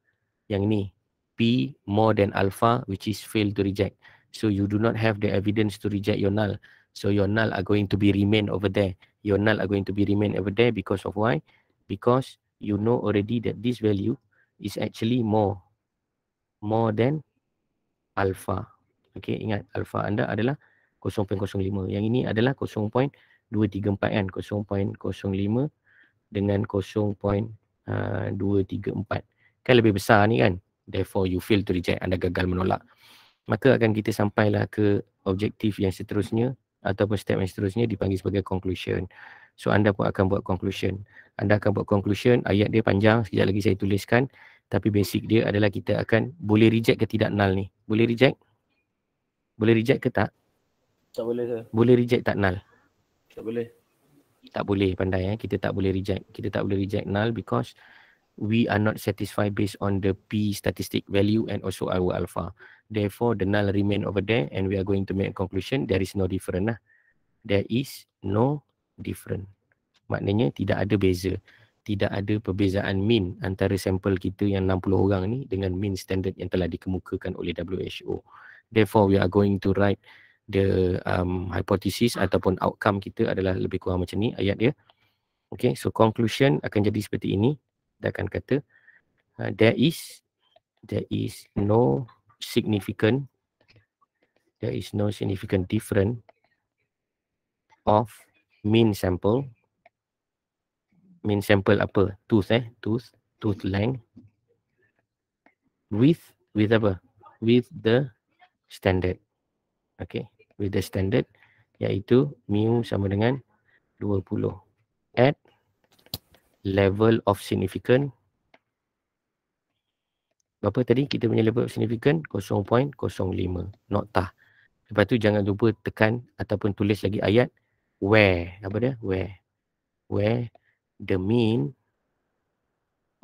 S1: yang ni P more than alpha which is fail to reject. So you do not have the evidence to reject your null. So your null are going to be remain over there. Your null are going to be remain over there because of why? Because you know already that this value is actually more more than alpha. okay? ingat alpha anda adalah 0.05. Yang ini adalah 0.234 kan? 0.05 dengan 0.234. Kan lebih besar ni kan? Therefore you fail to reject, anda gagal menolak. Maka akan kita sampailah ke objektif yang seterusnya ataupun step yang seterusnya dipanggil sebagai conclusion. So anda pun akan buat conclusion. Anda akan buat conclusion, ayat dia panjang, sekejap lagi saya tuliskan. Tapi basic dia adalah kita akan boleh reject ke tidak null ni. Boleh reject? Boleh reject ke tak? Tak boleh. Sir. Boleh reject tak null? Tak boleh. Tak boleh pandai eh. Kita tak boleh reject. Kita tak boleh reject null because we are not satisfied based on the P statistic value and also our alpha. Therefore, the null remain over there and we are going to make a conclusion. There is no different lah. There is no different. Maknanya tidak ada beza tidak ada perbezaan mean antara sampel kita yang 60 orang ni dengan mean standard yang telah dikemukakan oleh WHO. Therefore, we are going to write the um, hypothesis ataupun outcome kita adalah lebih kurang macam ni ayat dia. Okay, so conclusion akan jadi seperti ini. Dia akan kata, uh, there is there is no significant there is no significant different of mean sample main sample apa? Tooth eh, tooth, tooth length with with apa? With the standard. Okay, with the standard iaitu mu sama dengan 20 at level of significant berapa tadi kita punya level of significant 0.05 nota lepas tu jangan lupa tekan ataupun tulis lagi ayat where apa dia where where the mean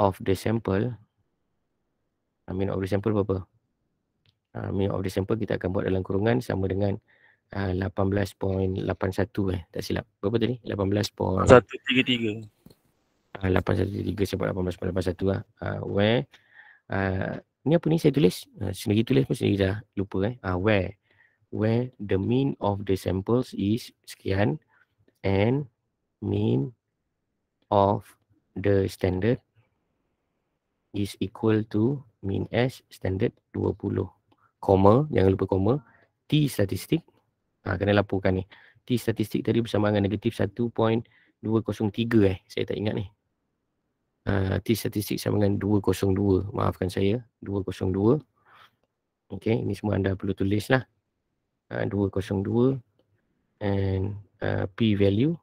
S1: of the sample uh, mean of the sample berapa uh, mean of the sample kita akan buat dalam kurungan sama dengan uh, ah, 18.81 eh tak silap berapa tadi 18.133 813 sebab 1881 lah. Uh, where uh, ni apa ni saya tulis? Uh, sendiri tulis pun sendiri dah lupa eh. Uh, where where the mean of the samples is sekian and mean of the standard is equal to mean S standard 20 koma jangan lupa koma T statistic ha, kena laporkan ni T statistic tadi bersamaan dengan negatif 1.203 eh saya tak ingat ni ha, T statistic sama dengan 202 maafkan saya 202 Okay, ini semua anda perlu tulis lah. Ha, uh, 202 and uh, p-value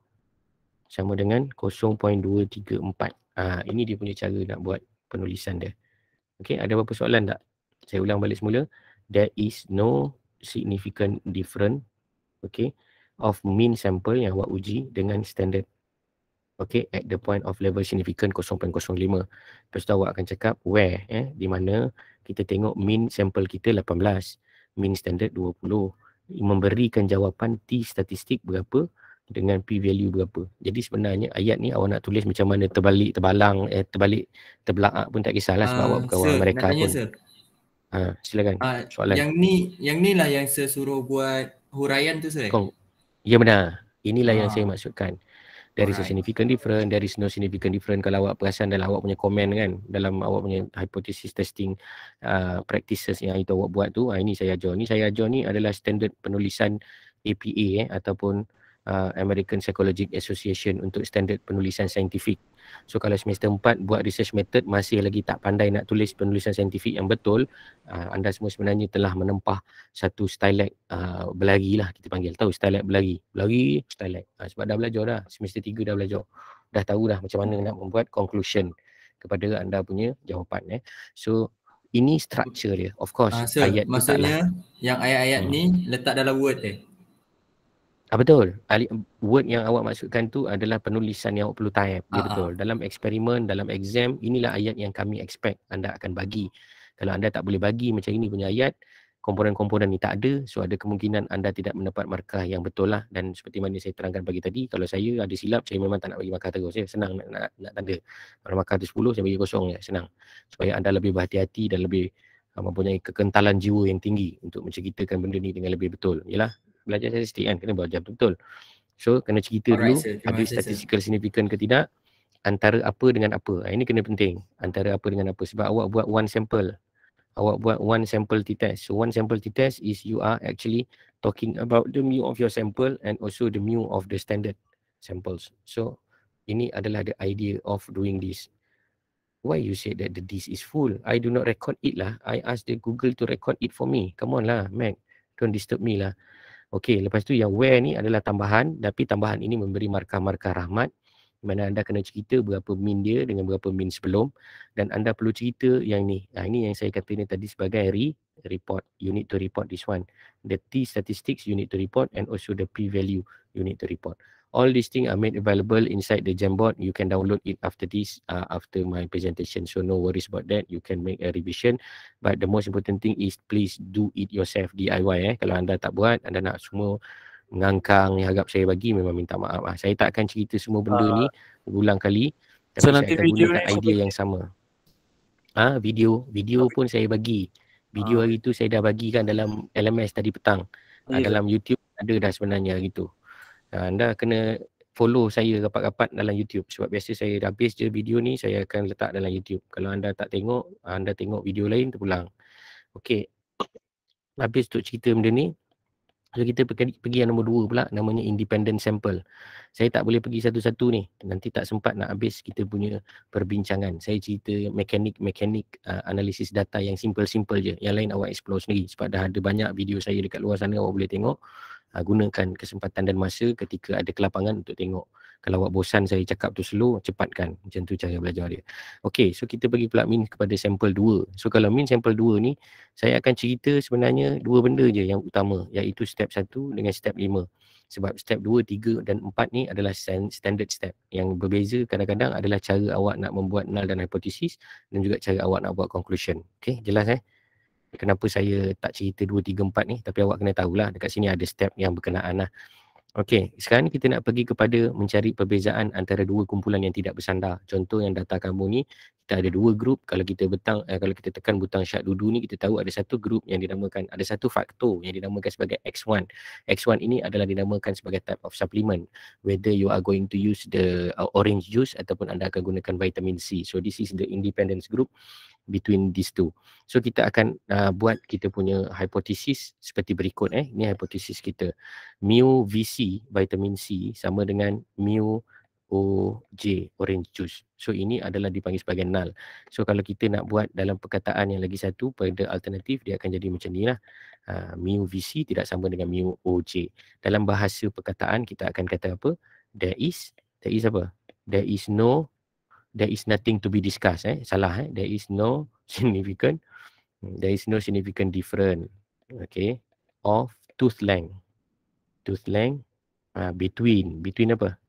S1: sama dengan 0.234. Ha, ini dia punya cara nak buat penulisan dia. Okey, ada apa-apa soalan tak? Saya ulang balik semula. There is no significant difference okay, of mean sample yang awak uji dengan standard. Okay, at the point of level significant 0.05. Lepas tu awak akan cakap where, eh, di mana kita tengok mean sample kita 18, mean standard 20. Memberikan jawapan T statistik berapa dengan p value berapa. Jadi sebenarnya ayat ni awak nak tulis macam mana terbalik, terbalang, eh, terbalik, terbelakang ah, pun tak kisahlah sebab uh, awak bukan sir, orang mereka pun. Ha, silakan. Uh, Yang ni yang ni lah yang saya suruh buat huraian tu saya. Eh? Kong. Ya benar. Inilah uh. yang saya maksudkan. Dari is a significant difference, there no significant different kalau awak perasan dalam awak punya komen kan dalam awak punya hypothesis testing uh, practices yang itu awak buat tu, uh, ini saya ajar. Ini saya ajar ni adalah standard penulisan APA eh, ataupun uh, American Psychological Association untuk standard penulisan saintifik. So kalau semester 4 buat research method masih lagi tak pandai nak tulis penulisan saintifik yang betul, uh, anda semua sebenarnya telah menempah satu stylet uh, belagi lah kita panggil. Tahu stylet belagi? Belagi stylet. Uh, sebab dah belajar dah. Semester 3 dah belajar. Dah tahu dah macam mana nak membuat conclusion kepada anda punya jawapan. Eh. So ini structure dia. Of course uh, ah, sir, ayat Maksudnya lah. yang ayat-ayat hmm. ni letak dalam word eh. Ah, betul. Ali, word yang awak maksudkan tu adalah penulisan yang awak perlu type. Ya, ah, ah. betul. Dalam eksperimen, dalam exam, inilah ayat yang kami expect anda akan bagi. Kalau anda tak boleh bagi macam ini punya ayat, komponen-komponen ni tak ada. So ada kemungkinan anda tidak mendapat markah yang betul lah. Dan seperti mana saya terangkan bagi tadi, kalau saya ada silap, saya memang tak nak bagi markah terus. saya Senang nak, nak, nak tanda. Kalau markah tu 10, saya bagi kosong. Ya. Senang. Supaya anda lebih berhati-hati dan lebih ah, mempunyai kekentalan jiwa yang tinggi untuk menceritakan benda ni dengan lebih betul. Yalah, belajar statistik kan kena belajar betul So kena cerita Alright, dulu sir. ada statistical sir. significant ke tidak antara apa dengan apa. Ha, ini kena penting. Antara apa dengan apa sebab awak buat one sample. Awak buat one sample t-test. So one sample t-test is you are actually talking about the mu of your sample and also the mu of the standard samples. So ini adalah the idea of doing this. Why you say that the disk is full? I do not record it lah. I ask the Google to record it for me. Come on lah, Mac. Don't disturb me lah. Okey, lepas tu yang where ni adalah tambahan tapi tambahan ini memberi markah-markah rahmat di mana anda kena cerita berapa min dia dengan berapa min sebelum dan anda perlu cerita yang ni. Ha, ini yang saya kata ni tadi sebagai re report. You need to report this one. The T statistics you need to report and also the P value you need to report all these things are made available inside the Jamboard. You can download it after this, uh, after my presentation. So no worries about that. You can make a revision. But the most important thing is please do it yourself DIY. Eh. Kalau anda tak buat, anda nak semua ngangkang yang agak saya bagi, memang minta maaf. Lah. Saya tak akan cerita semua benda uh, ni ulang kali. Tapi so saya nanti akan gunakan video idea yang sama. Ah ha, video video okay. pun saya bagi. Video ha. hari tu saya dah bagikan dalam LMS tadi petang. Yeah. dalam YouTube ada dah sebenarnya gitu. Ah, anda kena follow saya rapat-rapat dalam YouTube sebab biasa saya dah habis je video ni saya akan letak dalam YouTube. Kalau anda tak tengok, ah, anda tengok video lain tu terpulang. Okey. Habis tu cerita benda ni. So kita pergi, pergi yang nombor dua pula namanya independent sample. Saya tak boleh pergi satu-satu ni. Nanti tak sempat nak habis kita punya perbincangan. Saya cerita mekanik-mekanik uh, ah, analisis data yang simple-simple je. Yang lain awak explore sendiri sebab dah ada banyak video saya dekat luar sana awak boleh tengok uh, gunakan kesempatan dan masa ketika ada kelapangan untuk tengok kalau awak bosan saya cakap tu slow cepatkan macam tu cara belajar dia okey so kita bagi pula min kepada sampel 2 so kalau min sampel 2 ni saya akan cerita sebenarnya dua benda je yang utama iaitu step 1 dengan step 5 sebab step 2, 3 dan 4 ni adalah standard step yang berbeza kadang-kadang adalah cara awak nak membuat null dan hypothesis dan juga cara awak nak buat conclusion. Okay, jelas eh? kenapa saya tak cerita 2, 3, 4 ni tapi awak kena tahulah dekat sini ada step yang berkenaan lah. Okey, sekarang kita nak pergi kepada mencari perbezaan antara dua kumpulan yang tidak bersandar. Contoh yang data kamu ni, kita ada dua grup. Kalau kita betang, eh, kalau kita tekan butang syak dudu ni, kita tahu ada satu grup yang dinamakan, ada satu faktor yang dinamakan sebagai X1. X1 ini adalah dinamakan sebagai type of supplement. Whether you are going to use the uh, orange juice ataupun anda akan gunakan vitamin C. So this is the independence group between these two. So kita akan uh, buat kita punya hipotesis seperti berikut eh. Ini hipotesis kita. Mu VC vitamin C sama dengan mu OJ orange juice. So ini adalah dipanggil sebagai null. So kalau kita nak buat dalam perkataan yang lagi satu pada alternatif dia akan jadi macam inilah. Uh, mu VC tidak sama dengan mu OJ. Dalam bahasa perkataan kita akan kata apa? There is there is apa? There is no there is nothing to be discussed eh salah eh there is no significant hmm, there is no significant difference okay of tooth length tooth length uh, between between apa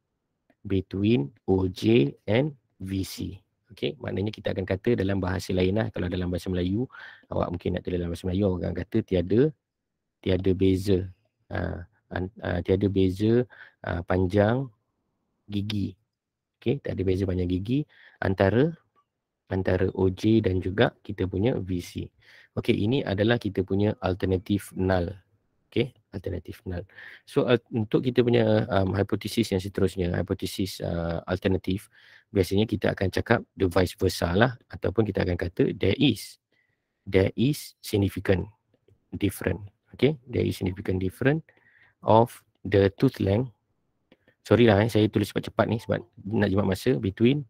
S1: between OJ and VC okay maknanya kita akan kata dalam bahasa lainlah kalau dalam bahasa Melayu awak mungkin nak tulis dalam bahasa Melayu orang akan kata tiada tiada beza uh, uh, tiada beza uh, panjang gigi okey tak ada beza banyak gigi antara antara OJ dan juga kita punya VC okey ini adalah kita punya alternatif null okey alternatif null so uh, untuk kita punya um, hipotesis yang seterusnya hipotesis uh, alternatif biasanya kita akan cakap the vice versa lah ataupun kita akan kata there is there is significant different okey there is significant different of the tooth length Sorry lah eh, saya tulis cepat-cepat ni sebab nak jimat masa between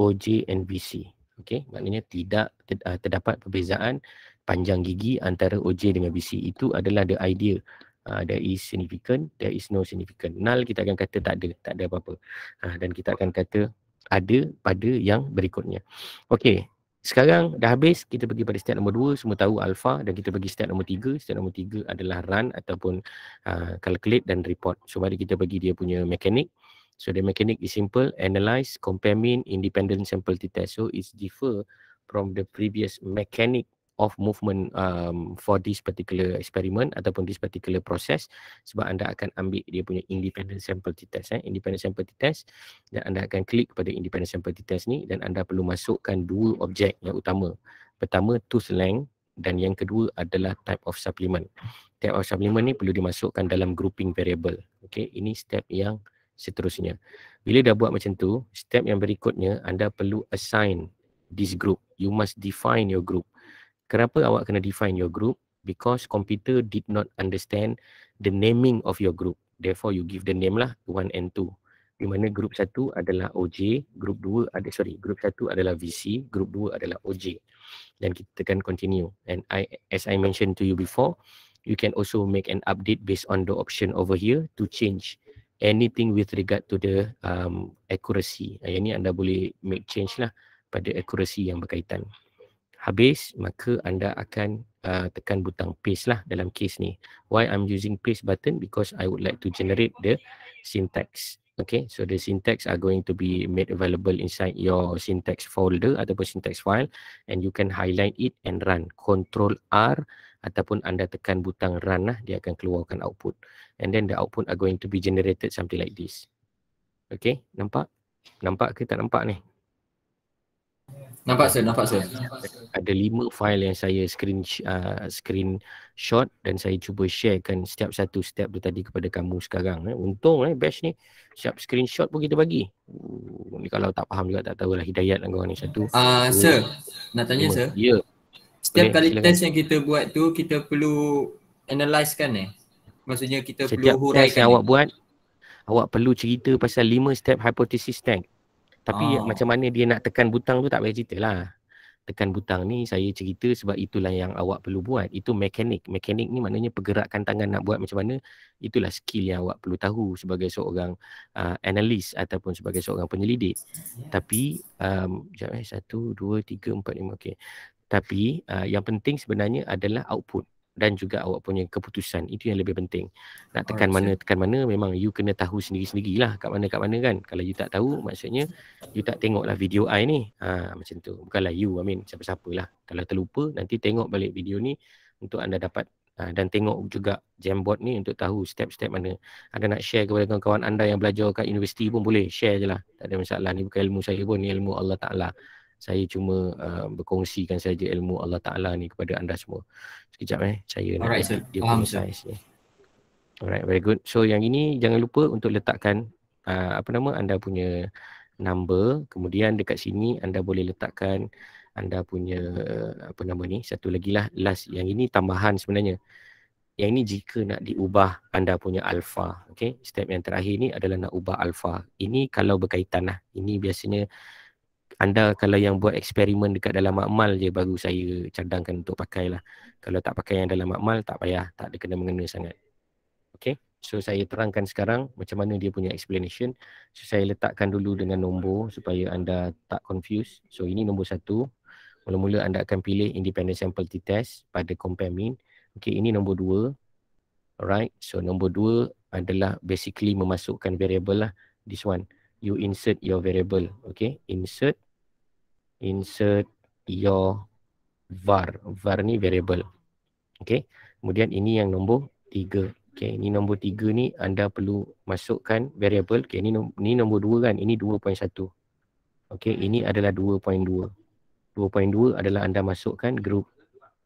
S1: OJ and BC. Okay, maknanya tidak ah, terdapat perbezaan panjang gigi antara OJ dengan BC. Itu adalah the idea. Uh, there is significant, there is no significant. Null kita akan kata tak ada, tak ada apa-apa. Uh, dan kita akan kata ada pada yang berikutnya. Okay, sekarang dah habis, kita pergi pada step nombor dua semua tahu alpha dan kita pergi step nombor tiga Step nombor tiga adalah run ataupun uh, calculate dan report. So mari kita bagi dia punya mekanik. So the mekanik is simple, analyze, compare mean, independent sample t-test. So it's differ from the previous mekanik of movement um, for this particular experiment ataupun this particular process sebab anda akan ambil dia punya independent sample t-test eh? independent sample t-test dan anda akan klik kepada independent sample t-test ni dan anda perlu masukkan dua objek yang utama pertama tooth length dan yang kedua adalah type of supplement type of supplement ni perlu dimasukkan dalam grouping variable okay? ini step yang seterusnya bila dah buat macam tu step yang berikutnya anda perlu assign this group you must define your group kenapa awak kena define your group because computer did not understand the naming of your group therefore you give the name lah one and two. di mana group satu adalah OJ, group dua ada sorry, group satu adalah VC, group dua adalah OJ. Dan kita kan continue. And I as I mentioned to you before, you can also make an update based on the option over here to change anything with regard to the um, accuracy. Yang ini anda boleh make change lah pada accuracy yang berkaitan habis maka anda akan uh, tekan butang paste lah dalam case ni why I'm using paste button because I would like to generate the syntax okay so the syntax are going to be made available inside your syntax folder ataupun syntax file and you can highlight it and run control R ataupun anda tekan butang run lah dia akan keluarkan output and then the output are going to be generated something like this okay nampak nampak ke tak nampak ni Nampak sir, nampak sir. Ada lima file yang saya screen uh, screen shot dan saya cuba sharekan setiap satu step tu tadi kepada kamu sekarang. Eh. Untung eh, batch ni siap screenshot pun kita bagi. Uh, ni kalau tak faham juga tak lah hidayat lah ni satu. Ah uh, sir, nak tanya lima. sir. Ya. Yeah. Setiap Boleh, kali silakan. test yang kita buat tu kita perlu analyze kan eh? Maksudnya kita setiap perlu huraikan. Setiap test yang awak eh? buat, awak perlu cerita pasal lima step hypothesis tank. Tapi ah. macam mana dia nak tekan butang tu tak payah cerita lah. Tekan butang ni saya cerita sebab itulah yang awak perlu buat. Itu mekanik. Mekanik ni maknanya pergerakan tangan nak buat macam mana. Itulah skill yang awak perlu tahu sebagai seorang uh, analis ataupun sebagai seorang penyelidik. Yes. Tapi, um, sekejap eh. Satu, dua, tiga, empat, lima. Okay. Tapi uh, yang penting sebenarnya adalah output dan juga awak punya keputusan itu yang lebih penting nak tekan Alright, mana tekan mana memang you kena tahu sendiri-sendirilah kat mana kat mana kan kalau you tak tahu maksudnya you tak tengoklah video I ni ha macam tu bukanlah you I mean siapa lah. kalau terlupa nanti tengok balik video ni untuk anda dapat ha, dan tengok juga jambot ni untuk tahu step-step mana anda nak share kepada kawan-kawan anda yang belajar kat universiti pun boleh share je lah tak ada masalah ni bukan ilmu saya pun ni ilmu Allah Taala saya cuma uh, berkongsikan saja ilmu Allah Taala ni kepada anda semua. Sekejap eh, saya Alright, nak dia punya size ya. Alright, very good. So yang ini jangan lupa untuk letakkan uh, apa nama anda punya number, kemudian dekat sini anda boleh letakkan anda punya uh, apa nama ni, satu lagi lah last yang ini tambahan sebenarnya. Yang ini jika nak diubah anda punya alfa. Okay. Step yang terakhir ni adalah nak ubah alfa. Ini kalau berkaitan lah. Ini biasanya anda kalau yang buat eksperimen dekat dalam makmal je baru saya cadangkan untuk pakai lah. Kalau tak pakai yang dalam makmal tak payah, tak ada kena mengena sangat. Okay, so saya terangkan sekarang macam mana dia punya explanation. So saya letakkan dulu dengan nombor supaya anda tak confuse. So ini nombor satu. Mula-mula anda akan pilih independent sample t-test pada compare mean. Okay, ini nombor dua. Alright, so nombor dua adalah basically memasukkan variable lah. This one. You insert your variable. Okay, insert insert your var. Var ni variable. Okay. Kemudian ini yang nombor tiga. Okay. Ini nombor tiga ni anda perlu masukkan variable. Okay. Ini, ni nombor dua kan. Ini dua. Point satu. Okay. Ini adalah dua. dua. Dua. Point Point dua adalah anda masukkan group.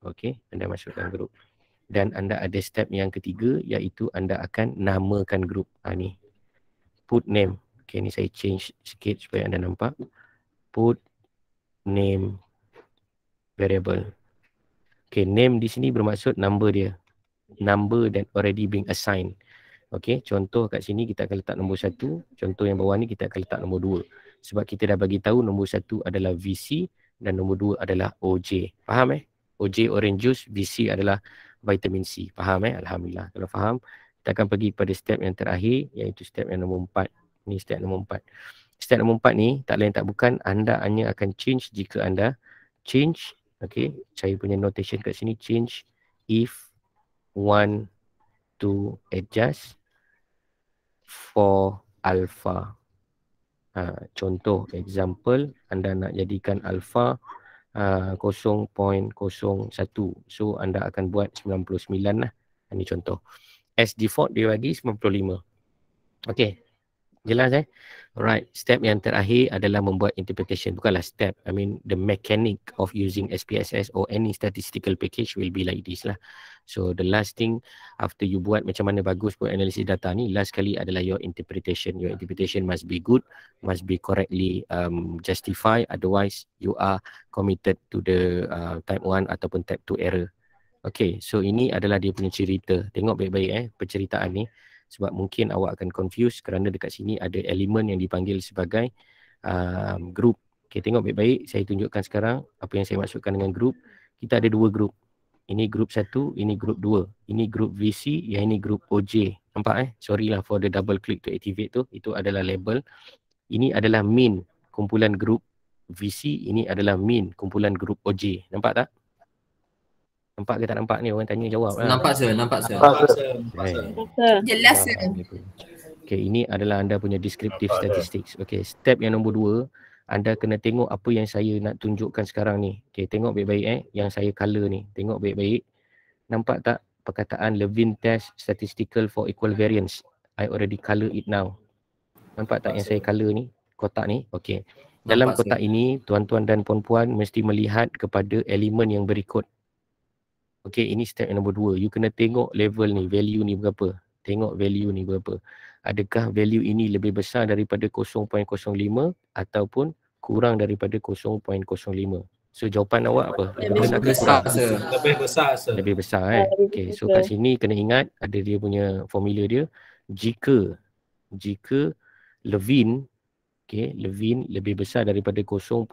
S1: Okay. Anda masukkan group. Dan anda ada step yang ketiga iaitu anda akan namakan group. Ha, ni. Put name. Okay. Ni saya change sikit supaya anda nampak. Put name name variable. Okay, name di sini bermaksud number dia. Number that already being assigned. Okay, contoh kat sini kita akan letak nombor satu. Contoh yang bawah ni kita akan letak nombor dua. Sebab kita dah bagi tahu nombor satu adalah VC dan nombor dua adalah OJ. Faham eh? OJ orange juice, VC adalah vitamin C. Faham eh? Alhamdulillah. Kalau faham, kita akan pergi pada step yang terakhir iaitu step yang nombor empat. Ni step nombor empat step nombor empat ni tak lain tak bukan anda hanya akan change jika anda change okay saya punya notation kat sini change if one to adjust for alpha ha, contoh example anda nak jadikan alpha ha, uh, 0.01 so anda akan buat 99 lah ini contoh as default dia bagi 95 Okay, Jelas eh? Alright, Step yang terakhir adalah membuat interpretation. Bukanlah step. I mean the mechanic of using SPSS or any statistical package will be like this lah. So the last thing after you buat macam mana bagus buat analisis data ni, last kali adalah your interpretation. Your interpretation must be good, must be correctly um, justified. Otherwise, you are committed to the uh, type 1 ataupun type 2 error. Okay, so ini adalah dia punya cerita. Tengok baik-baik eh, perceritaan ni sebab mungkin awak akan confuse kerana dekat sini ada elemen yang dipanggil sebagai um, group. Okay, tengok baik-baik saya tunjukkan sekarang apa yang saya maksudkan dengan group. Kita ada dua group. Ini group satu, ini group dua. Ini group VC, yang ini group OJ. Nampak eh? Sorry lah for the double click to activate tu. Itu adalah label. Ini adalah min kumpulan group VC. Ini adalah min kumpulan group OJ. Nampak tak? Nampak ke tak nampak ni orang tanya jawab lah. Nampak sir, nampak sir. Nampak sir. Nampak, sir. Okay. Jelas sir. Okay, ini adalah anda punya descriptive statistics. Okay, step yang nombor dua, anda kena tengok apa yang saya nak tunjukkan sekarang ni. Okay, tengok baik-baik eh, yang saya color ni. Tengok baik-baik. Nampak tak perkataan Levin test statistical for equal variance? I already color it now. Nampak tak yang saya color ni, kotak ni? Okay. Dalam kotak ini, tuan-tuan dan puan-puan mesti melihat kepada elemen yang berikut. Okay, ini step yang nombor dua. You kena tengok level ni, value ni berapa. Tengok value ni berapa. Adakah value ini lebih besar daripada 0.05 ataupun kurang daripada 0.05. So jawapan awak apa? Lebih besar, besar, besar. Lebih besar. Sir. Lebih besar eh. Okay. So kat sini kena ingat ada dia punya formula dia. Jika jika Levin okay, Levin lebih besar daripada 0.05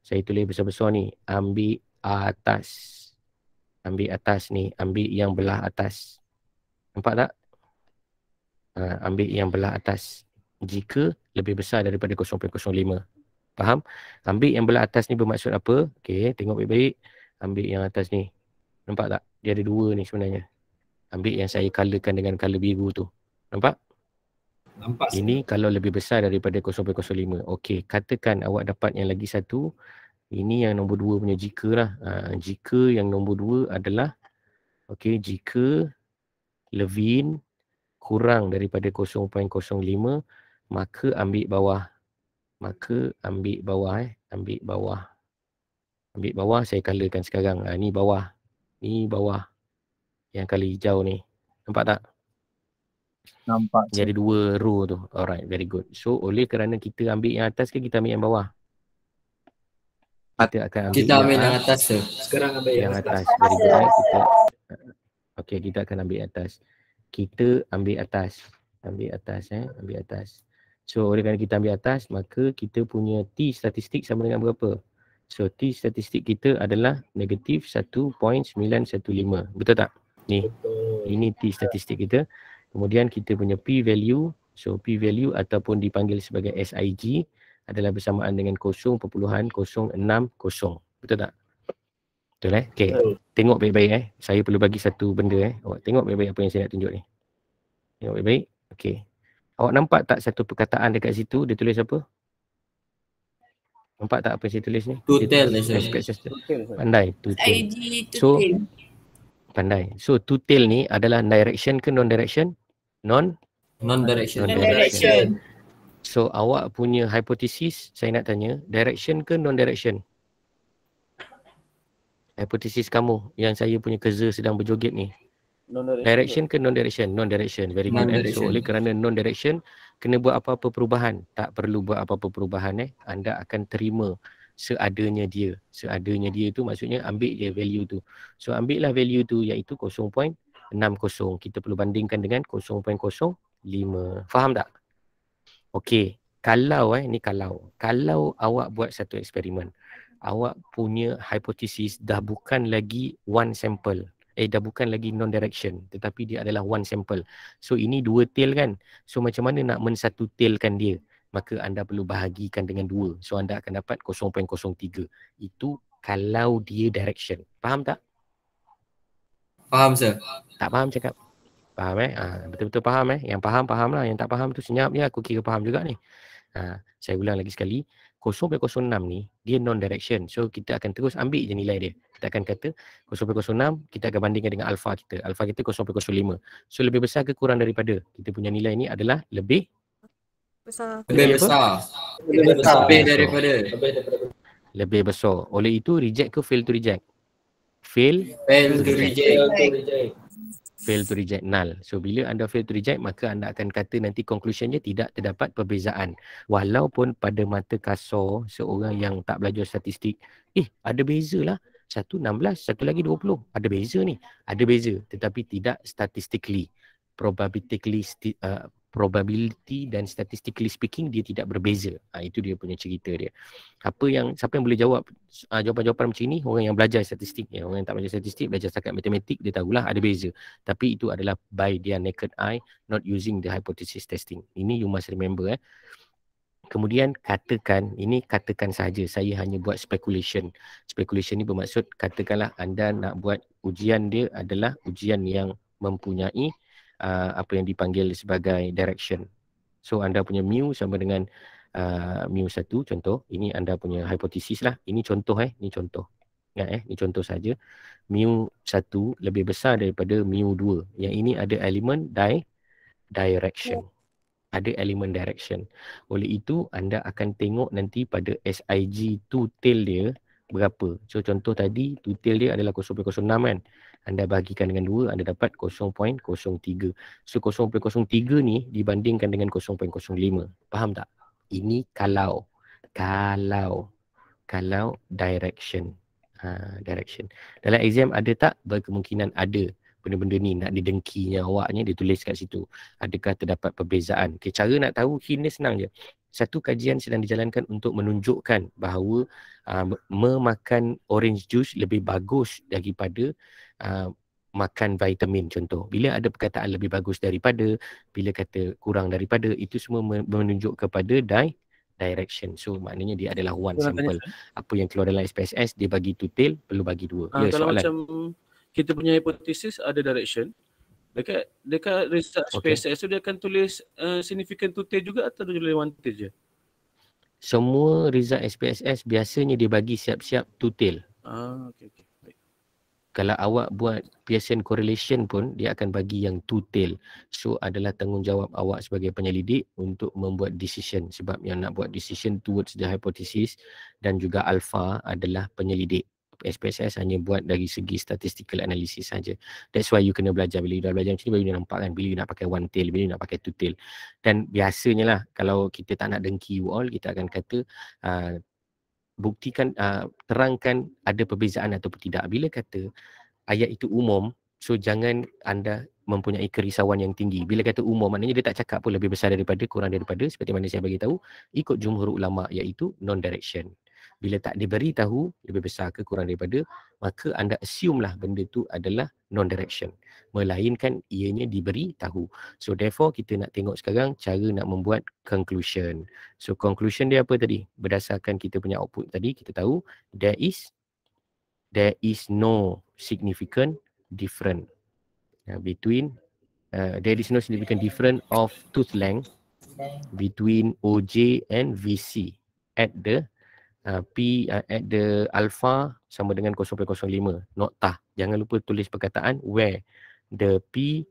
S1: saya tulis besar-besar ni. Ambil atas ambil atas ni, ambil yang belah atas. Nampak tak? Ha, ambil yang belah atas. Jika lebih besar daripada 0.05. Faham? Ambil yang belah atas ni bermaksud apa? Okey, tengok baik-baik. Ambil yang atas ni. Nampak tak? Dia ada dua ni sebenarnya. Ambil yang saya colorkan dengan color biru tu. Nampak? Nampak. Ini kalau lebih besar daripada 0.05. Okey, katakan awak dapat yang lagi satu. Ini yang nombor dua punya jika lah. Ha, jika yang nombor dua adalah okay, jika Levin kurang daripada 0.05 maka ambil bawah. Maka ambil bawah eh. Ambil bawah. Ambil bawah saya colorkan sekarang. Ha, ni bawah. Ni bawah. Yang kali hijau ni. Nampak tak? Nampak. Jadi dua row tu. Alright, very good. So, oleh kerana kita ambil yang atas ke kita ambil yang bawah? kita akan ambil kita ambil yang atas sir. sekarang ambil yang, yang atas, atas. kita uh, okey kita akan ambil atas kita ambil atas ambil atas eh ambil atas so oleh kerana kita ambil atas maka kita punya t statistik sama dengan berapa so t statistik kita adalah negatif 1.915 betul tak ni betul. ini t statistik kita kemudian kita punya p value so p value ataupun dipanggil sebagai sig adalah bersamaan dengan 0.060. Betul tak? Betul eh? Okay. Betul. Tengok baik-baik eh. Saya perlu bagi satu benda eh. Awak tengok baik-baik apa yang saya nak tunjuk ni. Tengok baik-baik. Okay. Awak nampak tak satu perkataan dekat situ? Dia tulis apa? Nampak tak apa yang saya tulis ni? Tutel. Eh, pandai. So, pandai. So, tutel ni adalah direction ke non-direction? Non? Non-direction. Non-direction. direction non non-direction. So awak punya hipotesis saya nak tanya direction ke non direction? Hipotesis kamu yang saya punya kerja sedang berjoget ni. Non direction ke non direction? Non direction. Very good. And eh? so oleh kerana non direction kena buat apa-apa perubahan. Tak perlu buat apa-apa perubahan eh. Anda akan terima seadanya dia. Seadanya dia tu maksudnya ambil je value tu. So ambil lah value tu iaitu 0.60. Kita perlu bandingkan dengan 0.05. Faham tak? Okey, kalau eh ni kalau kalau awak buat satu eksperimen, awak punya hipotesis dah bukan lagi one sample. Eh dah bukan lagi non direction tetapi dia adalah one sample. So ini dua tail kan. So macam mana nak mensatu tailkan dia? Maka anda perlu bahagikan dengan dua. So anda akan dapat 0.03. Itu kalau dia direction. Faham tak? Faham sir. Tak faham cakap. Faham eh? Ah, betul-betul faham eh? Yang faham, faham lah. Yang tak faham tu senyap je. Aku kira faham juga ni. Ah, saya ulang lagi sekali. 0.06 ni, dia non-direction. So, kita akan terus ambil je nilai dia. Kita akan kata 0.06, kita akan bandingkan dengan alpha kita. Alpha kita 0.05. So, lebih besar ke kurang daripada? Kita punya nilai ni adalah lebih? Besar. Lebih besar. Lebih besar. Lebih daripada. Lebih besar. Oleh itu, reject ke fail to reject? Fail. Fail to reject. Fail to reject fail to reject null. So bila anda fail to reject maka anda akan kata nanti conclusionnya tidak terdapat perbezaan. Walaupun pada mata kasar seorang yang tak belajar statistik, eh ada bezalah. Satu 16, satu lagi 20. Ada beza ni. Ada beza tetapi tidak statistically. Probabilistically, uh, probability dan statistically speaking dia tidak berbeza. Ha, itu dia punya cerita dia. Apa yang siapa yang boleh jawab uh, jawapan-jawapan macam ini? Orang yang belajar statistik ya. Orang yang tak belajar statistik belajar setakat matematik dia tahulah ada beza. Tapi itu adalah by their naked eye not using the hypothesis testing. Ini you must remember eh. Kemudian katakan, ini katakan saja saya hanya buat speculation. Speculation ni bermaksud katakanlah anda nak buat ujian dia adalah ujian yang mempunyai Uh, apa yang dipanggil sebagai direction. So anda punya mu sama dengan uh, mu satu contoh. Ini anda punya hipotesis lah. Ini contoh eh. Ini contoh. Ingat eh. Ini contoh saja. Mu satu lebih besar daripada mu dua. Yang ini ada elemen di direction. Ada elemen direction. Oleh itu anda akan tengok nanti pada SIG two tail dia berapa. So contoh tadi two tail dia adalah 0.06 kan anda bahagikan dengan 2 anda dapat 0.03 so 0.03 ni dibandingkan dengan 0.05 faham tak ini kalau kalau kalau direction ha, direction dalam exam ada tak berkemungkinan ada benda-benda ni nak didengkinya awak ni ditulis kat situ. Adakah terdapat perbezaan? Okay, cara nak tahu kini senang je. Satu kajian sedang dijalankan untuk menunjukkan bahawa uh, memakan orange juice lebih bagus daripada uh, makan vitamin contoh. Bila ada perkataan lebih bagus daripada, bila kata kurang daripada, itu semua menunjuk kepada di direction. So maknanya dia adalah one simple. Apa yang keluar dalam SPSS, dia bagi two tail, perlu bagi dua. Ha, ya, kalau soalan. macam kita punya hipotesis ada direction dekat dekat research okay. SpaceX tu dia akan tulis uh, significant to tail juga atau tulis one je semua result SPSS biasanya dia bagi siap-siap to tail. Ah, okay, okay. Kalau awak buat Pearson correlation pun, dia akan bagi yang to tail. So, adalah tanggungjawab awak sebagai penyelidik untuk membuat decision. Sebab yang nak buat decision towards the hypothesis dan juga alpha adalah penyelidik. SPSS hanya buat dari segi statistical analysis saja. That's why you kena belajar. Bila you dah belajar macam ni, baru you nampak kan bila you nak pakai one tail, bila you nak pakai two tail. Dan biasanya lah, kalau kita tak nak dengki you all, kita akan kata uh, buktikan, uh, terangkan ada perbezaan atau tidak. Bila kata ayat itu umum, so jangan anda mempunyai kerisauan yang tinggi. Bila kata umum maknanya dia tak cakap pun lebih besar daripada kurang daripada seperti mana saya bagi tahu ikut jumhur ulama iaitu non direction bila tak diberi tahu lebih besar ke kurang daripada maka anda assume lah benda tu adalah non direction melainkan ianya diberi tahu. so therefore kita nak tengok sekarang cara nak membuat conclusion so conclusion dia apa tadi berdasarkan kita punya output tadi kita tahu there is there is no significant different ya, between uh, there is no significant different of tooth length between OJ and VC at the Uh, P uh, at the alpha sama dengan 0.05 nokta. Jangan lupa tulis perkataan where the P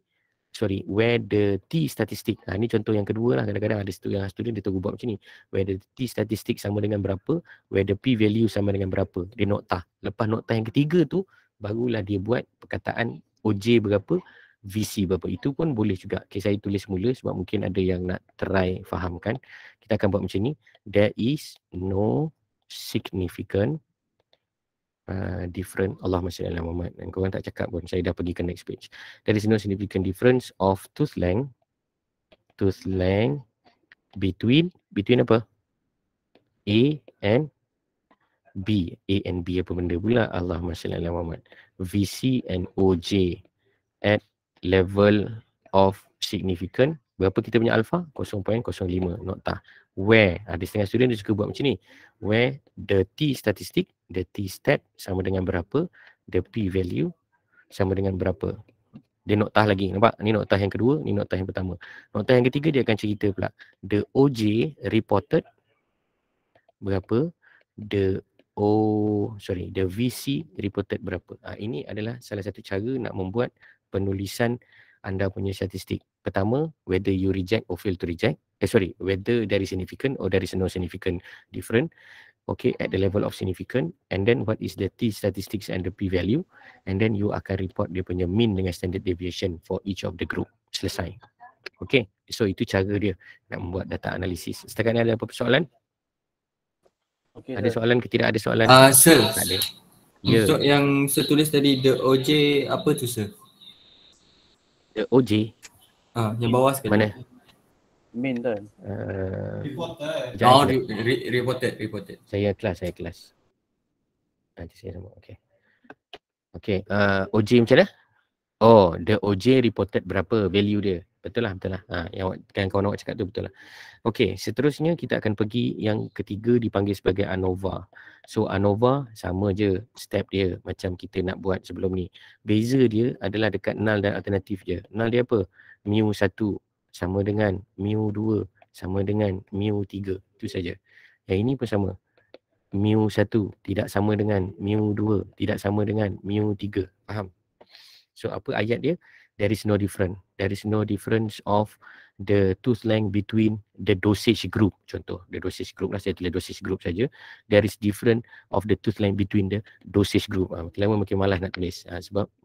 S1: sorry where the T statistic. Ha, ini contoh yang kedua lah. Kadang-kadang ada student yang student dia tunggu buat macam ni. Where the T statistic sama dengan berapa, where the P value sama dengan berapa. Dia nokta. Lepas nokta yang ketiga tu barulah dia buat perkataan OJ berapa, VC berapa. Itu pun boleh juga. Okay, saya tulis semula sebab mungkin ada yang nak try fahamkan. Kita akan buat macam ni. There is no significant uh, difference Allah masya Allah, Muhammad dan korang tak cakap pun saya dah pergi ke next page there is no significant difference of tooth length tooth length between between apa A and B A and B apa benda pula Allah masya Allah. Muhammad VC and OJ at level of significant berapa kita punya alpha 0.05 nota where ha, di setengah student dia suka buat macam ni where the t statistic the t stat sama dengan berapa the p value sama dengan berapa dia noktah lagi nampak ni noktah yang kedua ni noktah yang pertama noktah yang ketiga dia akan cerita pula the oj reported berapa the o sorry the vc reported berapa ha, ini adalah salah satu cara nak membuat penulisan anda punya statistik pertama whether you reject or fail to reject eh, sorry whether there is significant or there is no significant different okay at the level of significant and then what is the t statistics and the p value and then you akan report dia punya mean dengan standard deviation for each of the group selesai okay so itu cara dia nak membuat data analysis setakat ni ada apa persoalan okay, ada sir. Uh, soalan ke tidak ada soalan ah uh, sir tak ada. Yeah. Untuk ya. yang setulis tadi the OJ apa tu sir? The OJ? Ah, yang bawah sekali. Mana? main tu. Kan? Uh, eh, reported. Jauh oh, re- reported, reported. Saya kelas, saya kelas. Nanti saya sama. Okay. Okay. uh, OJ macam mana? Oh, the OJ reported berapa value dia? Betul lah, betul lah. Ha, yang kan kawan awak cakap tu betul lah. Okay. seterusnya kita akan pergi yang ketiga dipanggil sebagai ANOVA. So ANOVA sama je step dia macam kita nak buat sebelum ni. Beza dia adalah dekat null dan alternatif dia. Null dia apa? Mu satu, sama dengan mu 2 sama dengan mu 3 itu saja yang ini pun sama mu 1 tidak sama dengan mu 2 tidak sama dengan mu 3 faham so apa ayat dia there is no difference there is no difference of the tooth length between the dosage group contoh the dosage group lah saya tulis dosage group saja there is different of the tooth length between the dosage group ha, ah, makin lama makin malas nak tulis ha, sebab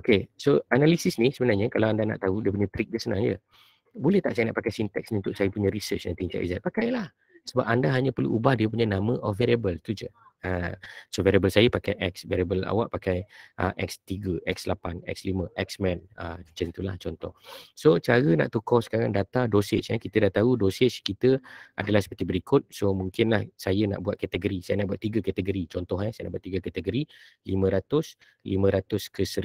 S1: Okay, so analisis ni sebenarnya kalau anda nak tahu dia punya trick dia sebenarnya Boleh tak saya nak pakai syntax ni untuk saya punya research nanti Encik Izzat? Pakailah. Sebab anda hanya perlu ubah dia punya nama of variable tu je. Uh, so variable saya pakai X, variable awak pakai uh, X3, X8, X5, Xman uh, Macam itulah contoh So cara nak tukar sekarang data dosage eh. Kita dah tahu dosage kita adalah seperti berikut So mungkinlah saya nak buat kategori Saya nak buat tiga kategori contoh eh. Saya nak buat tiga kategori 500, 500 ke 1000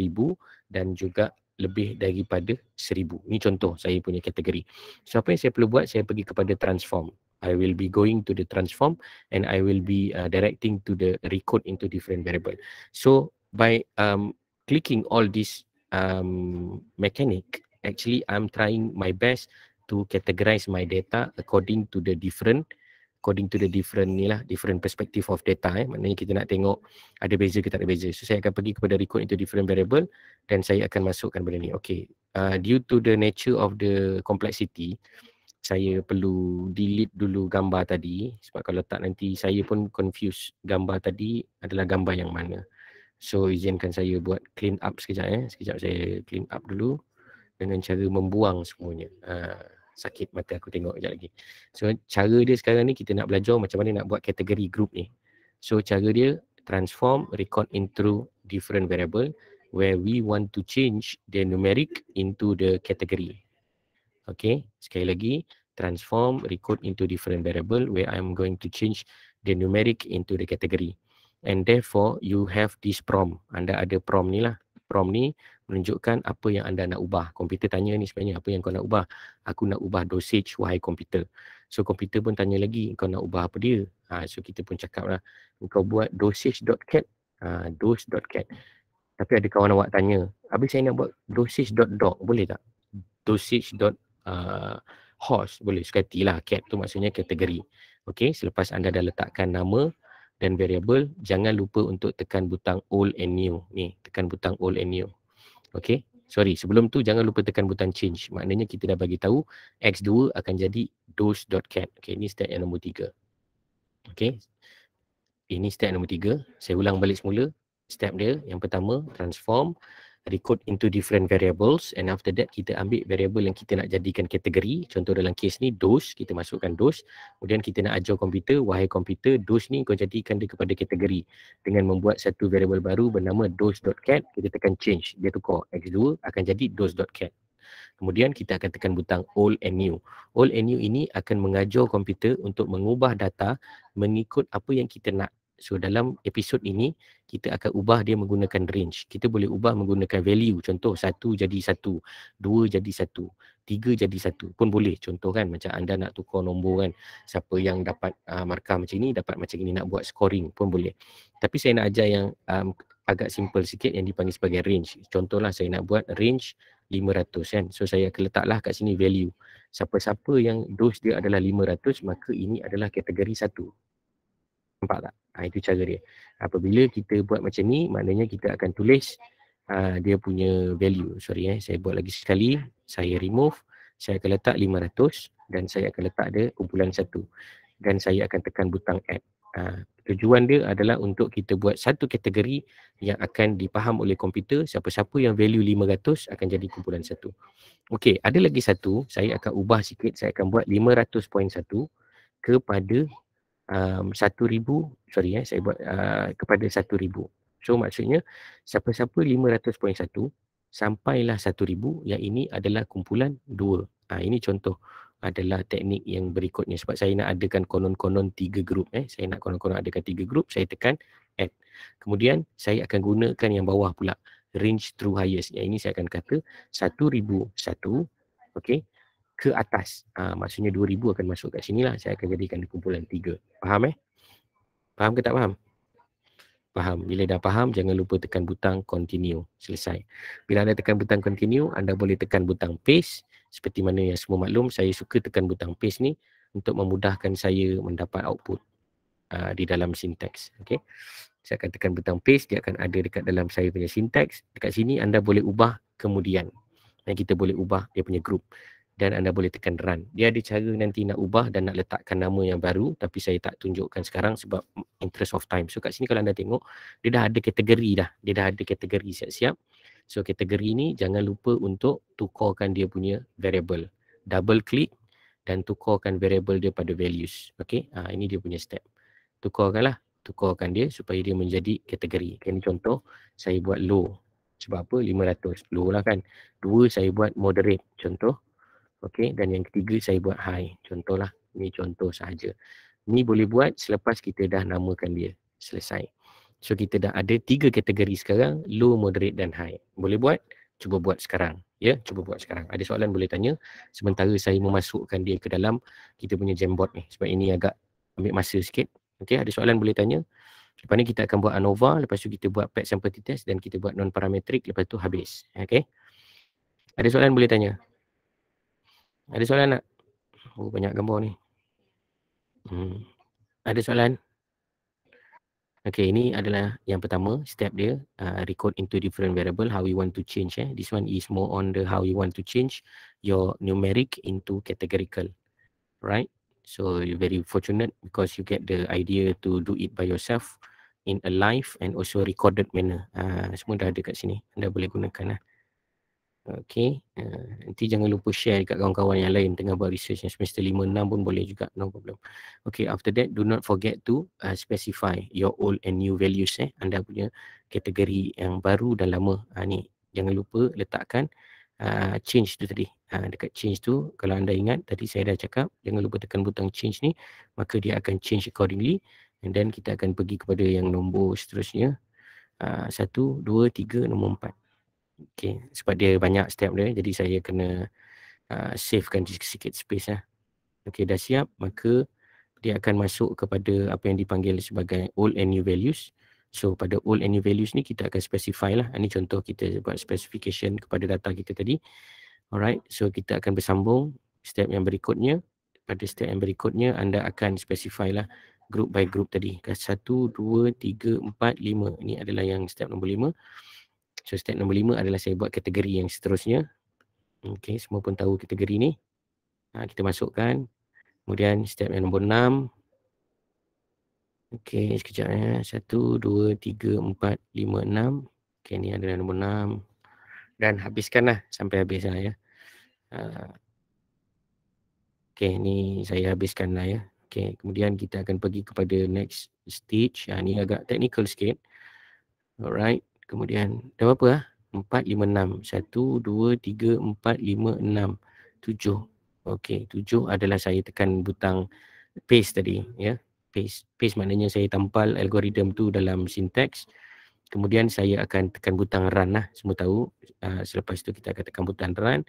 S1: dan juga lebih daripada 1000 Ini contoh saya punya kategori So apa yang saya perlu buat Saya pergi kepada transform I will be going to the transform and I will be uh, directing to the recode into different variable. So by um, clicking all this um, mechanic, actually I'm trying my best to categorize my data according to the different according to the different ni lah, different perspective of data eh. maknanya kita nak tengok ada beza ke tak ada beza so saya akan pergi kepada record into different variable dan saya akan masukkan benda ni okay uh, due to the nature of the complexity saya perlu delete dulu gambar tadi sebab kalau tak nanti saya pun confuse gambar tadi adalah gambar yang mana. So izinkan saya buat clean up sekejap eh. Sekejap saya clean up dulu dengan cara membuang semuanya. Uh, sakit mata aku tengok sekejap lagi. So cara dia sekarang ni kita nak belajar macam mana nak buat kategori group ni. So cara dia transform record into different variable where we want to change the numeric into the category. Okay, sekali lagi, transform record into different variable where I'm going to change the numeric into the category. And therefore, you have this prom. Anda ada prom ni lah. prom ni menunjukkan apa yang anda nak ubah. Komputer tanya ni sebenarnya apa yang kau nak ubah. Aku nak ubah dosage, wahai komputer. So, komputer pun tanya lagi kau nak ubah apa dia. Ha, so, kita pun cakap lah. Kau buat dosage.cat. Ha, dose.cat. Tapi ada kawan awak tanya, habis saya nak buat dosage.doc boleh tak? Dosage.doc uh, horse boleh sukati lah cat tu maksudnya kategori okey selepas anda dah letakkan nama dan variable jangan lupa untuk tekan butang old and new ni tekan butang old and new okey sorry sebelum tu jangan lupa tekan butang change maknanya kita dah bagi tahu x2 akan jadi dose.cat okey ni step yang nombor 3 okey ini step nombor 3 saya ulang balik semula step dia yang pertama transform record into different variables and after that kita ambil variable yang kita nak jadikan kategori contoh dalam case ni dos kita masukkan dos kemudian kita nak ajar komputer wahai komputer dos ni kau jadikan dia kepada kategori dengan membuat satu variable baru bernama dos.cat kita tekan change dia tukar x2 akan jadi dos.cat Kemudian kita akan tekan butang old and new. Old and new ini akan mengajar komputer untuk mengubah data mengikut apa yang kita nak So dalam episod ini kita akan ubah dia menggunakan range. Kita boleh ubah menggunakan value. Contoh satu jadi satu, dua jadi satu, tiga jadi satu pun boleh. Contoh kan macam anda nak tukar nombor kan. Siapa yang dapat uh, markah macam ini dapat macam ini nak buat scoring pun boleh. Tapi saya nak ajar yang um, agak simple sikit yang dipanggil sebagai range. Contohlah saya nak buat range 500 kan. So saya akan letaklah kat sini value. Siapa-siapa yang dose dia adalah 500 maka ini adalah kategori satu. Nampak tak? Ha, itu cara dia. Apabila kita buat macam ni, maknanya kita akan tulis uh, dia punya value. Sorry eh, saya buat lagi sekali. Saya remove. Saya akan letak 500 dan saya akan letak dia kumpulan 1. Dan saya akan tekan butang add. Uh, tujuan dia adalah untuk kita buat satu kategori yang akan dipaham oleh komputer siapa-siapa yang value 500 akan jadi kumpulan satu. Okey, ada lagi satu. Saya akan ubah sikit. Saya akan buat 500.1 kepada um, sorry eh saya buat uh, kepada 1000 so maksudnya siapa-siapa 500.1 sampailah 1000 yang ini adalah kumpulan 2 ah ini contoh adalah teknik yang berikutnya sebab saya nak adakan konon-konon tiga grup eh saya nak konon-konon adakan tiga grup saya tekan add kemudian saya akan gunakan yang bawah pula range true highest yang ini saya akan kata 1001 okey ke atas. Ha, maksudnya 2000 akan masuk kat sini lah. Saya akan jadikan kumpulan tiga. Faham eh? Faham ke tak faham? Faham. Bila dah faham, jangan lupa tekan butang continue. Selesai. Bila anda tekan butang continue, anda boleh tekan butang paste. Seperti mana yang semua maklum, saya suka tekan butang paste ni untuk memudahkan saya mendapat output uh, di dalam sintaks. Okay. Saya akan tekan butang paste, dia akan ada dekat dalam saya punya sintaks. Dekat sini anda boleh ubah kemudian. Dan kita boleh ubah dia punya group dan anda boleh tekan run. Dia ada cara nanti nak ubah dan nak letakkan nama yang baru tapi saya tak tunjukkan sekarang sebab interest of time. So kat sini kalau anda tengok dia dah ada kategori dah. Dia dah ada kategori siap-siap. So kategori ni jangan lupa untuk tukarkan dia punya variable. Double click dan tukarkan variable dia pada values. Okay, ha, ini dia punya step. Tukarkanlah. Tukarkan dia supaya dia menjadi kategori. Okay, ini contoh saya buat low. Sebab apa? 500. Low lah kan. Dua saya buat moderate. Contoh Okey dan yang ketiga saya buat high. Contohlah ni contoh sahaja. Ni boleh buat selepas kita dah namakan dia. Selesai. So kita dah ada tiga kategori sekarang, low, moderate dan high. Boleh buat? Cuba buat sekarang. Ya, cuba buat sekarang. Ada soalan boleh tanya sementara saya memasukkan dia ke dalam kita punya jamboard ni sebab ini agak ambil masa sikit. Okey, ada soalan boleh tanya. Lepas ni kita akan buat ANOVA, lepas tu kita buat PET sample test dan kita buat non-parametric, lepas tu habis. Okey. Ada soalan boleh tanya? Ada soalan tak? Oh, banyak gambar ni. Hmm. Ada soalan? Okay, ini adalah yang pertama step dia. Uh, record into different variable, how you want to change. Eh. This one is more on the how you want to change your numeric into categorical. Right? So, you're very fortunate because you get the idea to do it by yourself in a live and also recorded manner. Uh, semua dah ada kat sini. Anda boleh gunakan lah. Eh. Okay, uh, ah, nanti jangan lupa share dekat kawan-kawan yang lain tengah buat research yang semester 5-6 pun boleh juga, no problem. Okay, after that, do not forget to uh, specify your old and new values eh. Anda punya kategori yang baru dan lama uh, ni. Jangan lupa letakkan uh, change tu tadi. Uh, dekat change tu, kalau anda ingat tadi saya dah cakap, jangan lupa tekan butang change ni, maka dia akan change accordingly. And then kita akan pergi kepada yang nombor seterusnya. Uh, satu, dua, tiga, nombor empat. Okay, sebab dia banyak step dia, jadi saya kena uh, savekan sikit space lah. Okay, dah siap, maka dia akan masuk kepada apa yang dipanggil sebagai old and new values. So, pada old and new values ni kita akan specify lah. Ini contoh kita buat specification kepada data kita tadi. Alright, so kita akan bersambung step yang berikutnya. Pada step yang berikutnya, anda akan specify lah group by group tadi. Satu, dua, tiga, empat, lima. Ini adalah yang step nombor lima. So step nombor lima adalah saya buat kategori yang seterusnya. Okay, semua pun tahu kategori ni. Ha, kita masukkan. Kemudian step yang nombor enam. Okay, sekejap ya. Satu, dua, tiga, empat, lima, enam. Okay, ni adalah nombor enam. Dan habiskanlah sampai habis lah ya. Ha. Okay, ni saya habiskan lah ya. Okay, kemudian kita akan pergi kepada next stage. Ha, ni agak technical sikit. Alright. Kemudian dah berapa lah? 4, 5, 6. 1, 2, 3, 4, 5, 6, 7. Okey, 7 adalah saya tekan butang paste tadi. ya. Yeah. Paste. paste maknanya saya tampal algoritm tu dalam syntax. Kemudian saya akan tekan butang run lah. Semua tahu. Uh, selepas tu kita akan tekan butang run.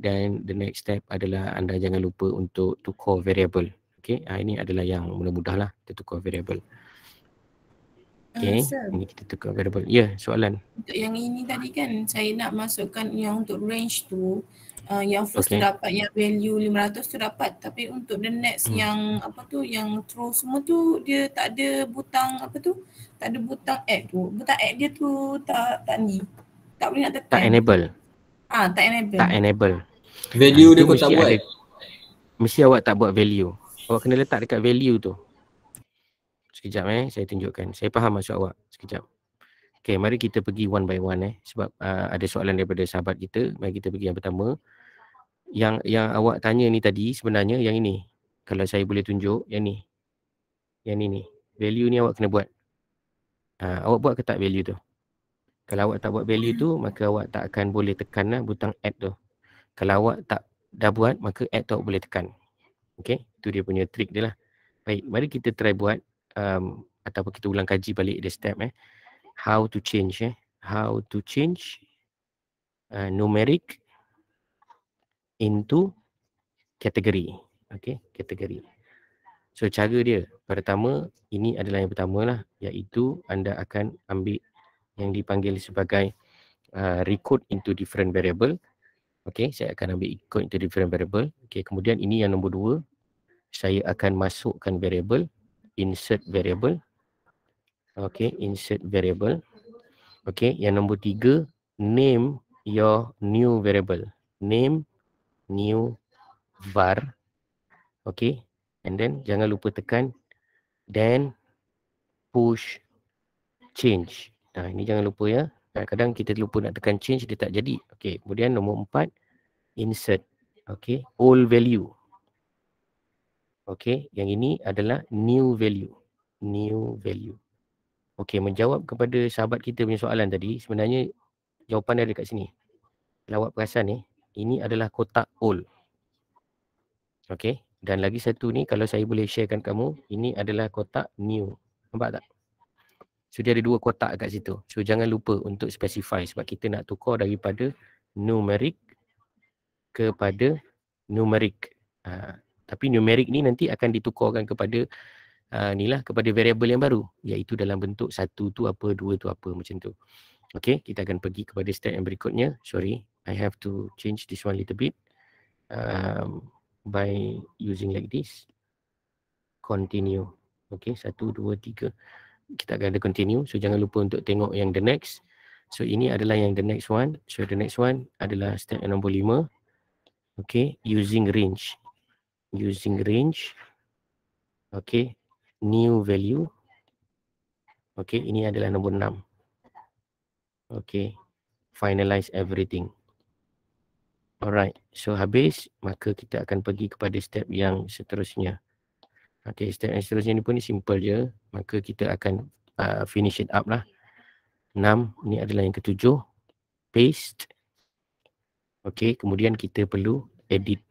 S1: Dan the next step adalah anda jangan lupa untuk to call variable. Okey, uh, ini adalah yang mudah-mudah lah. To call variable. Okay, uh, ah, ini kita tukar variable. Ya, yeah, soalan. Untuk yang ini tadi kan saya nak masukkan yang untuk range tu uh, yang first okay. tu dapat yang value 500 tu dapat tapi untuk the next hmm. yang apa tu yang true semua tu dia tak ada butang apa tu tak ada butang add tu. Butang add dia tu tak tak ni. Tak boleh nak tekan. Tak enable. Ah, tak enable. Tak enable. Value ha, dia ah, pun tak buat. Ada, mesti awak tak buat value. Awak kena letak dekat value tu. Sekejap eh, saya tunjukkan. Saya faham maksud awak. Sekejap. Okay, mari kita pergi one by one eh. Sebab uh, ada soalan daripada sahabat kita. Mari kita pergi yang pertama. Yang yang awak tanya ni tadi sebenarnya yang ini. Kalau saya boleh tunjuk, yang ni. Yang ni ni. Value ni awak kena buat. Uh, awak buat ke tak value tu? Kalau awak tak buat value tu, maka awak tak akan boleh tekan lah butang add tu. Kalau awak tak dah buat, maka add tu boleh tekan. Okay, tu dia punya trick dia lah. Baik, mari kita try buat um, ataupun kita ulang kaji balik the step eh how to change eh how to change uh, numeric into category, okay category. so cara dia pertama ini adalah yang pertama lah iaitu anda akan ambil yang dipanggil sebagai uh, record into different variable okay saya akan ambil record into different variable okay kemudian ini yang nombor dua saya akan masukkan variable insert variable. Okay, insert variable. Okay, yang nombor tiga, name your new variable. Name new var. Okay, and then jangan lupa tekan then push change. Nah, ini jangan lupa ya. Kadang-kadang kita lupa nak tekan change, dia tak jadi. Okay, kemudian nombor empat, insert. Okay, old value. Okey, yang ini adalah new value. New value. Okey, menjawab kepada sahabat kita punya soalan tadi, sebenarnya jawapan dia ada kat sini. Lawat perasan ni, ini adalah kotak old. Okey, dan lagi satu ni kalau saya boleh sharekan kamu, ini adalah kotak new. Nampak tak? So dia ada dua kotak kat situ. So jangan lupa untuk specify sebab kita nak tukar daripada numeric kepada numeric. Uh, tapi numerik ni nanti akan ditukarkan kepada uh, ni lah kepada variable yang baru iaitu dalam bentuk satu tu apa dua tu apa macam tu Okay, kita akan pergi kepada step yang berikutnya sorry I have to change this one little bit um, by using like this continue Okay, satu dua tiga kita akan ada continue so jangan lupa untuk tengok yang the next So ini adalah yang the next one. So the next one adalah step yang nombor lima. Okay, using range using range okey new value okey ini adalah nombor 6 okey finalize everything alright so habis maka kita akan pergi kepada step yang seterusnya okey step yang seterusnya ni pun ni simple je maka kita akan uh, finish it up lah 6 ni adalah yang ketujuh paste okey kemudian kita perlu edit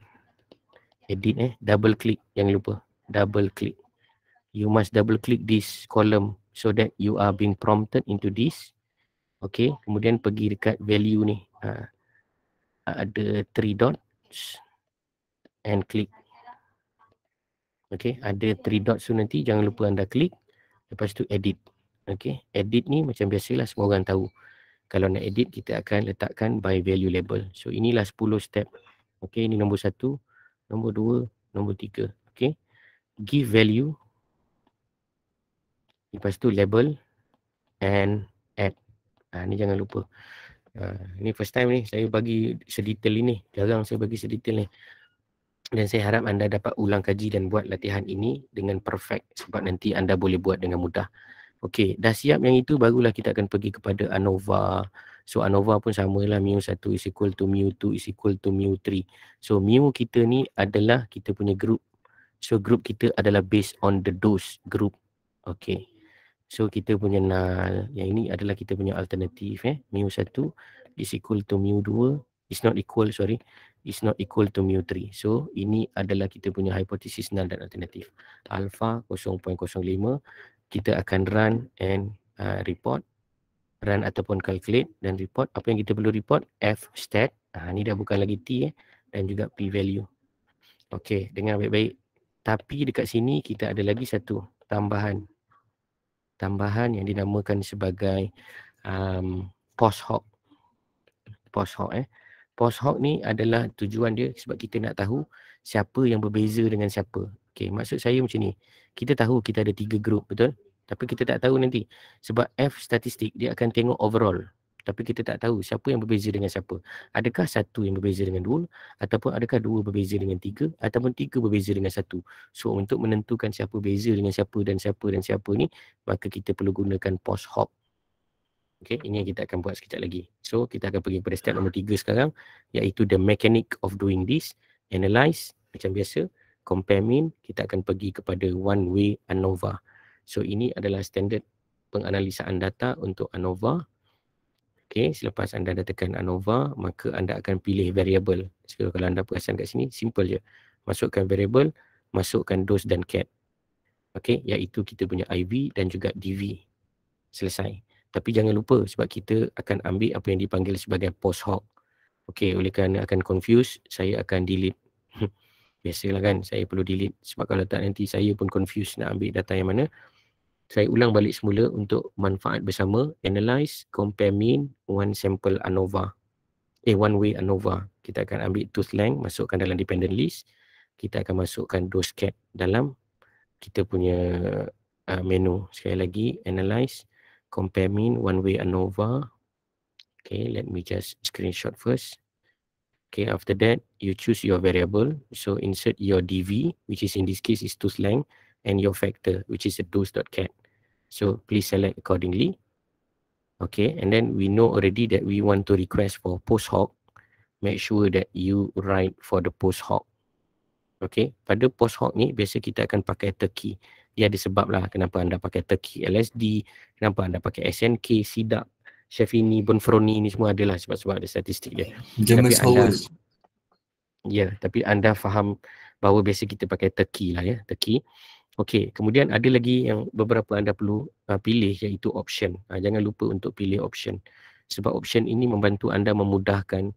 S1: edit eh double click jangan lupa double click you must double click this column so that you are being prompted into this okay kemudian pergi dekat value ni uh, ada three dots and click okay ada three dots tu nanti jangan lupa anda klik lepas tu edit okay edit ni macam biasalah semua orang tahu kalau nak edit kita akan letakkan by value label so inilah 10 step okay ini nombor satu nombor dua, nombor tiga. Okay. Give value. Lepas tu label and add. Ha, ni jangan lupa. Ha, ni first time ni saya bagi sedetail ini. Jarang saya bagi sedetail ni. Dan saya harap anda dapat ulang kaji dan buat latihan ini dengan perfect sebab nanti anda boleh buat dengan mudah. Okay. dah siap yang itu barulah kita akan pergi kepada ANOVA, So ANOVA pun samalah mu 1 is equal to mu 2 is equal to mu 3. So mu kita ni adalah kita punya group. So group kita adalah based on the dose group. Okay. So kita punya null. Yang ini adalah kita punya alternatif. Eh. Mu 1 is equal to mu 2. It's not equal sorry. It's not equal to mu 3. So ini adalah kita punya hipotesis null dan alternatif. Alpha 0.05. Kita akan run and uh, report run ataupun calculate dan report apa yang kita perlu report f stat ha, ni dah bukan lagi t eh, dan juga p value okey dengan baik-baik tapi dekat sini kita ada lagi satu tambahan tambahan yang dinamakan sebagai um, post hoc post hoc eh post hoc ni adalah tujuan dia sebab kita nak tahu siapa yang berbeza dengan siapa okey maksud saya macam ni kita tahu kita ada tiga group betul tapi kita tak tahu nanti sebab F statistik dia akan tengok overall. Tapi kita tak tahu siapa yang berbeza dengan siapa. Adakah satu yang berbeza dengan dua ataupun adakah dua berbeza dengan tiga ataupun tiga berbeza dengan satu. So untuk menentukan siapa berbeza dengan siapa dan siapa dan siapa ni maka kita perlu gunakan post hoc. Okay, ini yang kita akan buat sekejap lagi. So kita akan pergi pada step nombor tiga sekarang iaitu the mechanic of doing this. Analyze macam biasa. Compare mean kita akan pergi kepada one way ANOVA. So ini adalah standard penganalisaan data untuk ANOVA. Okey, selepas anda dah tekan ANOVA, maka anda akan pilih variable. So kalau anda perasan kat sini, simple je. Masukkan variable, masukkan dose dan cat. Okey, iaitu kita punya IV dan juga DV. Selesai. Tapi jangan lupa sebab kita akan ambil apa yang dipanggil sebagai post hoc. Okey, oleh kerana akan confuse, saya akan delete. Biasalah kan, saya perlu delete. Sebab kalau tak nanti saya pun confuse nak ambil data yang mana saya ulang balik semula untuk manfaat bersama analyze compare mean one sample ANOVA eh one way ANOVA kita akan ambil tooth length masukkan dalam dependent list kita akan masukkan dose cap dalam kita punya uh, menu sekali lagi analyze compare mean one way ANOVA okay let me just screenshot first okay after that you choose your variable so insert your DV which is in this case is tooth length and your factor which is a dose.cat So please select accordingly. Okay, and then we know already that we want to request for post hoc. Make sure that you write for the post hoc. Okay, pada post hoc ni biasa kita akan pakai teki. Dia ada sebab lah kenapa anda pakai teki, LSD, kenapa anda pakai SNK, SIDAP, Chefini, Bonfroni ini semua adalah sebab-sebab ada statistik dia. James tapi anda, Ya, tapi anda faham bahawa biasa kita pakai teki lah ya, teki. Okey, kemudian ada lagi yang beberapa anda perlu uh, pilih iaitu option. Uh, jangan lupa untuk pilih option. Sebab option ini membantu anda memudahkan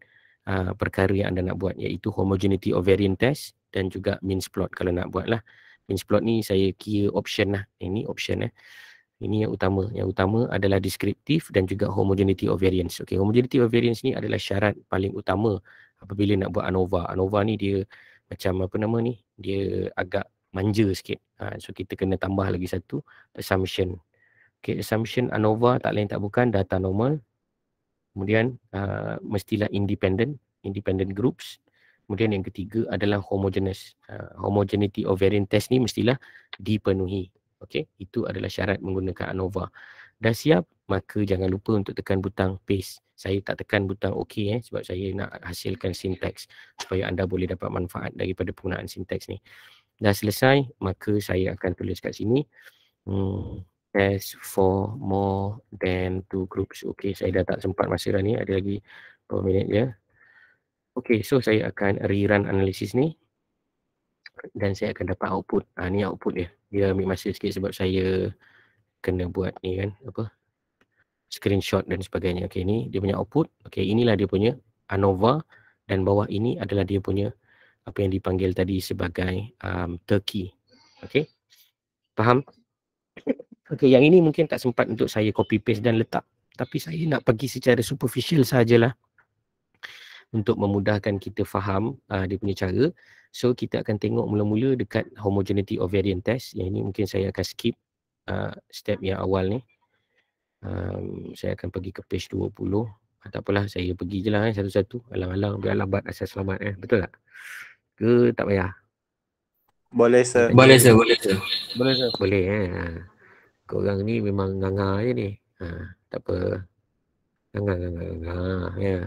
S1: uh, perkara yang anda nak buat iaitu homogeneity of variance test dan juga means plot kalau nak buat lah. Means plot ni saya kira option lah. Ini eh, option eh. Ini yang utama. Yang utama adalah descriptive dan juga homogeneity of variance. Okey, homogeneity of variance ni adalah syarat paling utama apabila nak buat ANOVA. ANOVA ni dia macam apa nama ni? Dia agak manja sikit. Ha, so kita kena tambah lagi satu assumption. Okay, assumption ANOVA tak lain tak bukan data normal. Kemudian uh, mestilah independent, independent groups. Kemudian yang ketiga adalah homogeneous. Uh, homogeneity of variant test ni mestilah dipenuhi. Okay, itu adalah syarat menggunakan ANOVA. Dah siap, maka jangan lupa untuk tekan butang paste. Saya tak tekan butang OK eh, sebab saya nak hasilkan sintaks supaya anda boleh dapat manfaat daripada penggunaan sintaks ni dah selesai maka saya akan tulis kat sini hmm, test for more than two groups okey saya dah tak sempat masa dah ni ada lagi beberapa minit je ya. okey so saya akan rerun analisis ni dan saya akan dapat output ha, ni output dia dia ambil masa sikit sebab saya kena buat ni kan apa screenshot dan sebagainya okey ni dia punya output okey inilah dia punya ANOVA dan bawah ini adalah dia punya apa yang dipanggil tadi sebagai um, Turkey. Okay? Faham? Okay, yang ini mungkin tak sempat untuk saya copy paste dan letak. Tapi saya nak pergi secara superficial sajalah untuk memudahkan kita faham uh, dia punya cara. So kita akan tengok mula-mula dekat homogeneity of variant test. Yang ini mungkin saya akan skip uh, step yang awal ni. Um, saya akan pergi ke page 20. Ah, tak apalah saya pergi je lah eh, satu-satu. alam-alam, biar labat asal selamat eh. Betul tak? ke tak payah? Boleh sir. boleh sir, boleh sir. Boleh sir. Boleh eh. Ha. Korang ni memang nganga je ni. Ha. Tak apa. Nganga, nganga, nganga. Ya.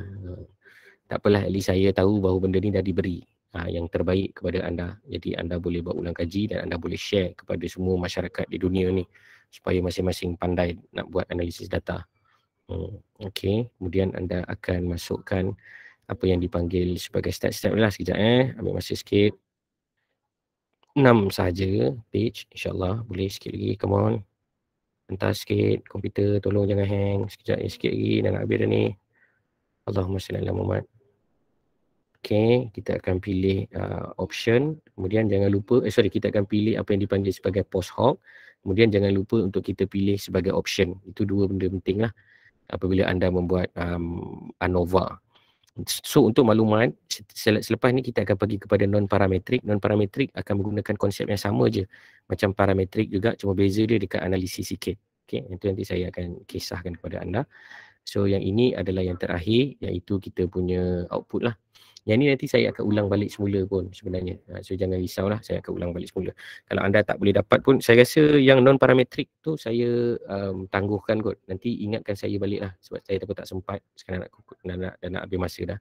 S1: Tak apalah, at least saya tahu bahawa benda ni dah diberi ha. yang terbaik kepada anda. Jadi anda boleh buat ulang kaji dan anda boleh share kepada semua masyarakat di dunia ni supaya masing-masing pandai nak buat analisis data. Hmm. Okey, kemudian anda akan masukkan apa yang dipanggil sebagai step-step lah sekejap eh ambil masa sikit enam sahaja page insyaAllah boleh sikit lagi come on hentas sikit komputer tolong jangan hang sekejap eh sikit lagi dah nak habis dah ni Allahumma salli ala Muhammad Okay, kita akan pilih uh, option kemudian jangan lupa eh sorry kita akan pilih apa yang dipanggil sebagai post hoc kemudian jangan lupa untuk kita pilih sebagai option itu dua benda penting lah apabila anda membuat um, ANOVA So untuk maklumat selepas ni kita akan pergi kepada non parametric. Non parametric akan menggunakan konsep yang sama je macam parametric juga cuma beza dia dekat analisis sikit. okay itu nanti saya akan kisahkan kepada anda. So yang ini adalah yang terakhir iaitu kita punya output lah. Yang ni nanti saya akan ulang balik semula pun sebenarnya. Ha, so jangan risau lah saya akan ulang balik semula. Kalau anda tak boleh dapat pun saya rasa yang non parametrik tu saya um, tangguhkan kot. Nanti ingatkan saya balik lah sebab saya takut tak sempat sekarang nak, nak, nak, nak, nak habis masa dah.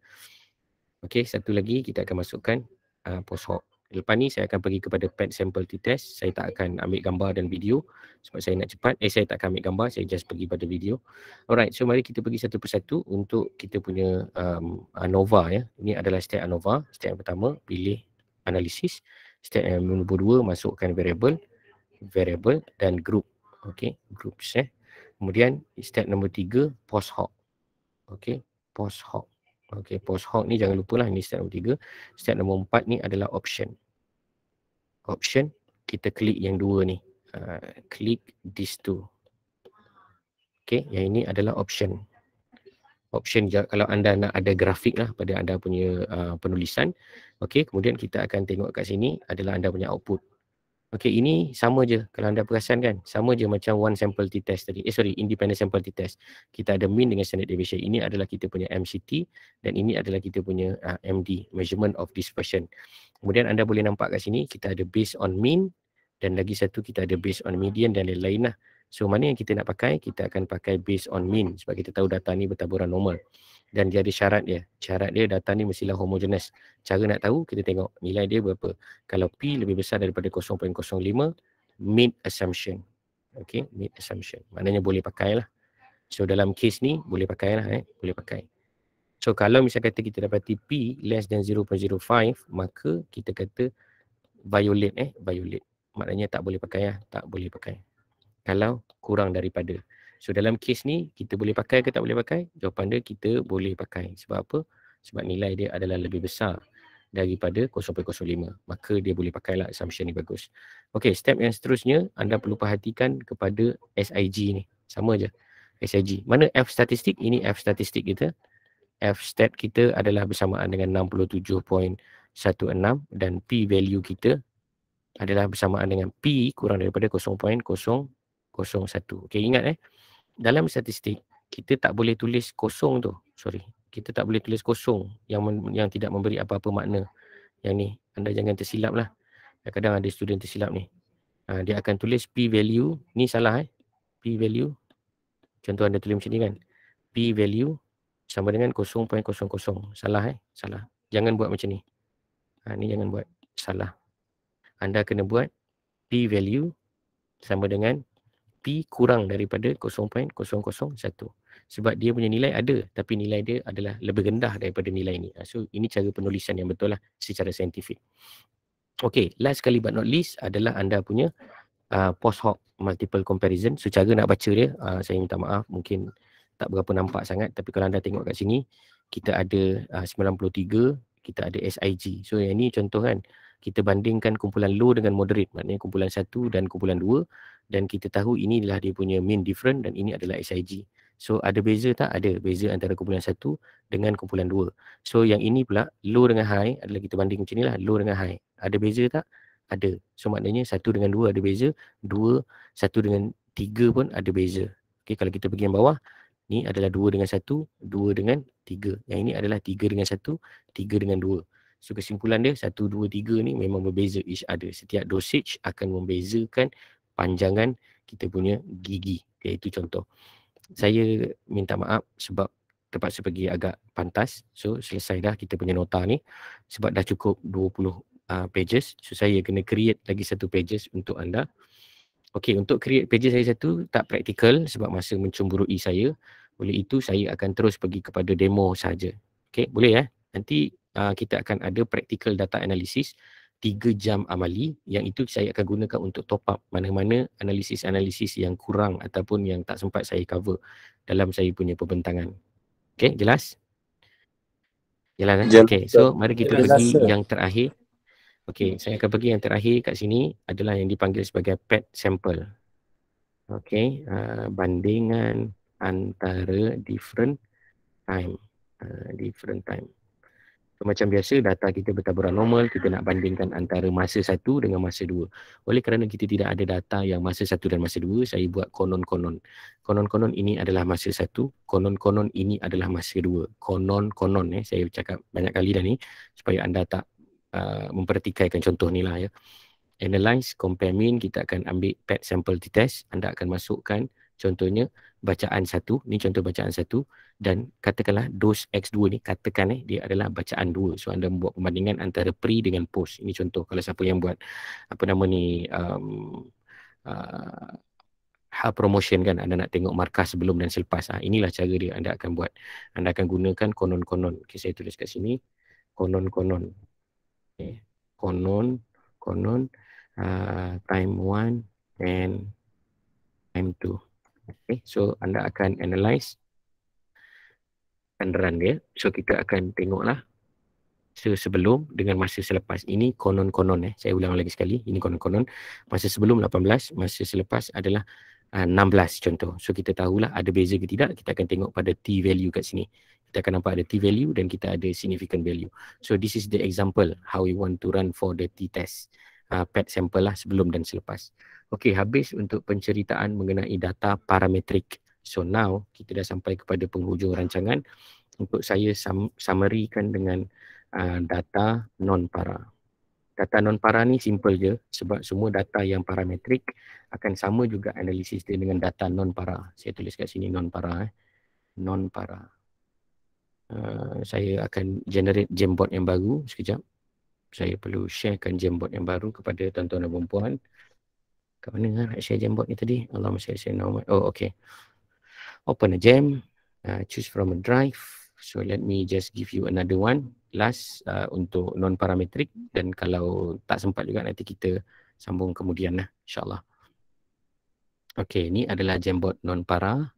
S1: Okay satu lagi kita akan masukkan uh, post hoc. Lepas ni saya akan pergi kepada pet sample t-test Saya tak akan ambil gambar dan video Sebab saya nak cepat Eh saya tak akan ambil gambar Saya just pergi pada video Alright so mari kita pergi satu persatu Untuk kita punya um, ANOVA ya Ini adalah step ANOVA Step yang pertama pilih analisis Step yang nombor dua masukkan variable Variable dan group Okay groups eh Kemudian step nombor tiga post hoc Okay post hoc Okay, post hoc ni jangan lupa lah ni step nombor tiga. Step nombor empat ni adalah option option kita klik yang dua ni uh, klik these two okey yang ini adalah option option kalau anda nak ada grafik lah pada anda punya uh, penulisan okey kemudian kita akan tengok kat sini adalah anda punya output Okay, ini sama je kalau anda perasan kan. Sama je macam one sample t-test tadi. Eh, sorry, independent sample t-test. Kita ada mean dengan standard deviation. Ini adalah kita punya MCT dan ini adalah kita punya uh, ah, MD, measurement of dispersion. Kemudian anda boleh nampak kat sini, kita ada based on mean dan lagi satu kita ada based on median dan lain-lain lah. So mana yang kita nak pakai, kita akan pakai based on mean sebab kita tahu data ni bertaburan normal. Dan dia ada syarat dia. Syarat dia data ni mestilah homogenous. Cara nak tahu, kita tengok nilai dia berapa. Kalau P lebih besar daripada 0.05, mean assumption. Okay, mean assumption. Maknanya boleh pakai lah. So dalam case ni, boleh pakai lah, Eh? Boleh pakai. So kalau misalnya kata kita dapati P less than 0.05, maka kita kata violate eh, violate. Maknanya tak boleh pakai lah, tak boleh pakai kalau kurang daripada. So dalam kes ni kita boleh pakai ke tak boleh pakai? Jawapan dia kita boleh pakai. Sebab apa? Sebab nilai dia adalah lebih besar daripada 0.05. Maka dia boleh pakailah assumption ni bagus. Okay step yang seterusnya anda perlu perhatikan kepada SIG ni. Sama je. SIG. Mana F statistik? Ini F statistik kita. F stat kita adalah bersamaan dengan 67.16 dan P value kita adalah bersamaan dengan P kurang daripada Okey ingat eh dalam statistik kita tak boleh tulis kosong tu. Sorry. Kita tak boleh tulis kosong yang yang tidak memberi apa-apa makna. Yang ni anda jangan tersilap lah. Kadang-kadang ada student tersilap ni. Ha, dia akan tulis p value. Ni salah eh. P value. Contoh anda tulis macam ni kan. P value sama dengan 0.00. Salah eh. Salah. Jangan buat macam ni. Ha, ni jangan buat. Salah. Anda kena buat p value sama dengan 0.00. P kurang daripada 0.001 sebab dia punya nilai ada tapi nilai dia adalah lebih rendah daripada nilai ini. Ha, so ini cara penulisan yang betul lah secara saintifik. Okay, last sekali but not least adalah anda punya uh, post hoc multiple comparison. So cara nak baca dia, uh, saya minta maaf mungkin tak berapa nampak sangat tapi kalau anda tengok kat sini kita ada uh, 93, kita ada SIG. So yang ni contoh kan kita bandingkan kumpulan low dengan moderate maknanya kumpulan satu dan kumpulan dua dan kita tahu inilah dia punya mean different dan ini adalah SIG. So ada beza tak? Ada beza antara kumpulan satu dengan kumpulan dua. So yang ini pula low dengan high adalah kita banding macam inilah low dengan high. Ada beza tak? Ada. So maknanya satu dengan dua ada beza. Dua, satu dengan tiga pun ada beza. Okay, kalau kita pergi yang bawah, ni adalah dua dengan satu, dua dengan tiga. Yang ini adalah tiga dengan satu, tiga dengan dua. So kesimpulan dia, satu, dua, tiga ni memang berbeza each other. Setiap dosage akan membezakan panjangan kita punya gigi. Iaitu contoh. Saya minta maaf sebab terpaksa pergi agak pantas. So selesai dah kita punya nota ni. Sebab dah cukup 20 uh, ah, pages. So saya kena create lagi satu pages untuk anda. Okey untuk create pages saya satu tak praktikal sebab masa mencumburui saya. Oleh itu saya akan terus pergi kepada demo saja. Okey boleh ya. Eh? Nanti uh, kita akan ada practical data analysis. Tiga jam amali yang itu saya akan gunakan untuk top up mana-mana analisis-analisis yang kurang ataupun yang tak sempat saya cover dalam saya punya perbentangan. Okey, jelas? Jelas eh? Okey, so mari kita jelas, pergi yang terakhir. Okey, saya akan pergi yang terakhir kat sini adalah yang dipanggil sebagai PET sample. Okey, uh, bandingan antara different time. Uh, different time. Macam biasa data kita bertaburan normal Kita nak bandingkan antara masa satu dengan masa dua Oleh kerana kita tidak ada data yang masa satu dan masa dua Saya buat konon-konon Konon-konon ini adalah masa satu Konon-konon ini adalah masa dua Konon-konon eh. Saya cakap banyak kali dah ni Supaya anda tak uh, mempertikaikan contoh ni lah ya Analyze, compare mean Kita akan ambil pet sample to test Anda akan masukkan contohnya bacaan satu Ni contoh bacaan satu dan katakanlah dos X2 ni katakan eh dia adalah bacaan 2 so anda buat perbandingan antara pre dengan post ini contoh kalau siapa yang buat apa nama ni um, uh, hal promotion kan anda nak tengok markah sebelum dan selepas ah inilah cara dia anda akan buat anda akan gunakan konon-konon okay, saya tulis kat sini konon-konon okay. konon konon uh, time 1 and time 2 okay. so anda akan analyze akan run dia. So kita akan tengoklah sebelum dengan masa selepas. Ini konon-konon eh. Saya ulang lagi sekali. Ini konon-konon. Masa sebelum 18, masa selepas adalah uh, 16 contoh. So kita tahulah ada beza ke tidak. Kita akan tengok pada T value kat sini. Kita akan nampak ada T value dan kita ada significant value. So this is the example how we want to run for the T test. Uh, pet sample lah sebelum dan selepas. Okay, habis untuk penceritaan mengenai data parametrik. So now kita dah sampai kepada penghujung rancangan untuk saya sum- summarykan dengan uh, data non-para. Data non-para ni simple je sebab semua data yang parametrik akan sama juga analisis dia dengan data non-para. Saya tulis kat sini non-para. Eh. Non-para. Uh, saya akan generate jambot yang baru sekejap. Saya perlu sharekan jambot yang baru kepada tuan-tuan dan perempuan. Kat mana ah, nak share jambot ni tadi? Allah masyarakat saya. Oh, okey open a jam, uh, choose from a drive. So let me just give you another one last uh, untuk non-parametric dan kalau tak sempat juga nanti kita sambung kemudian lah insyaAllah. Okay, ini adalah jambot non-para.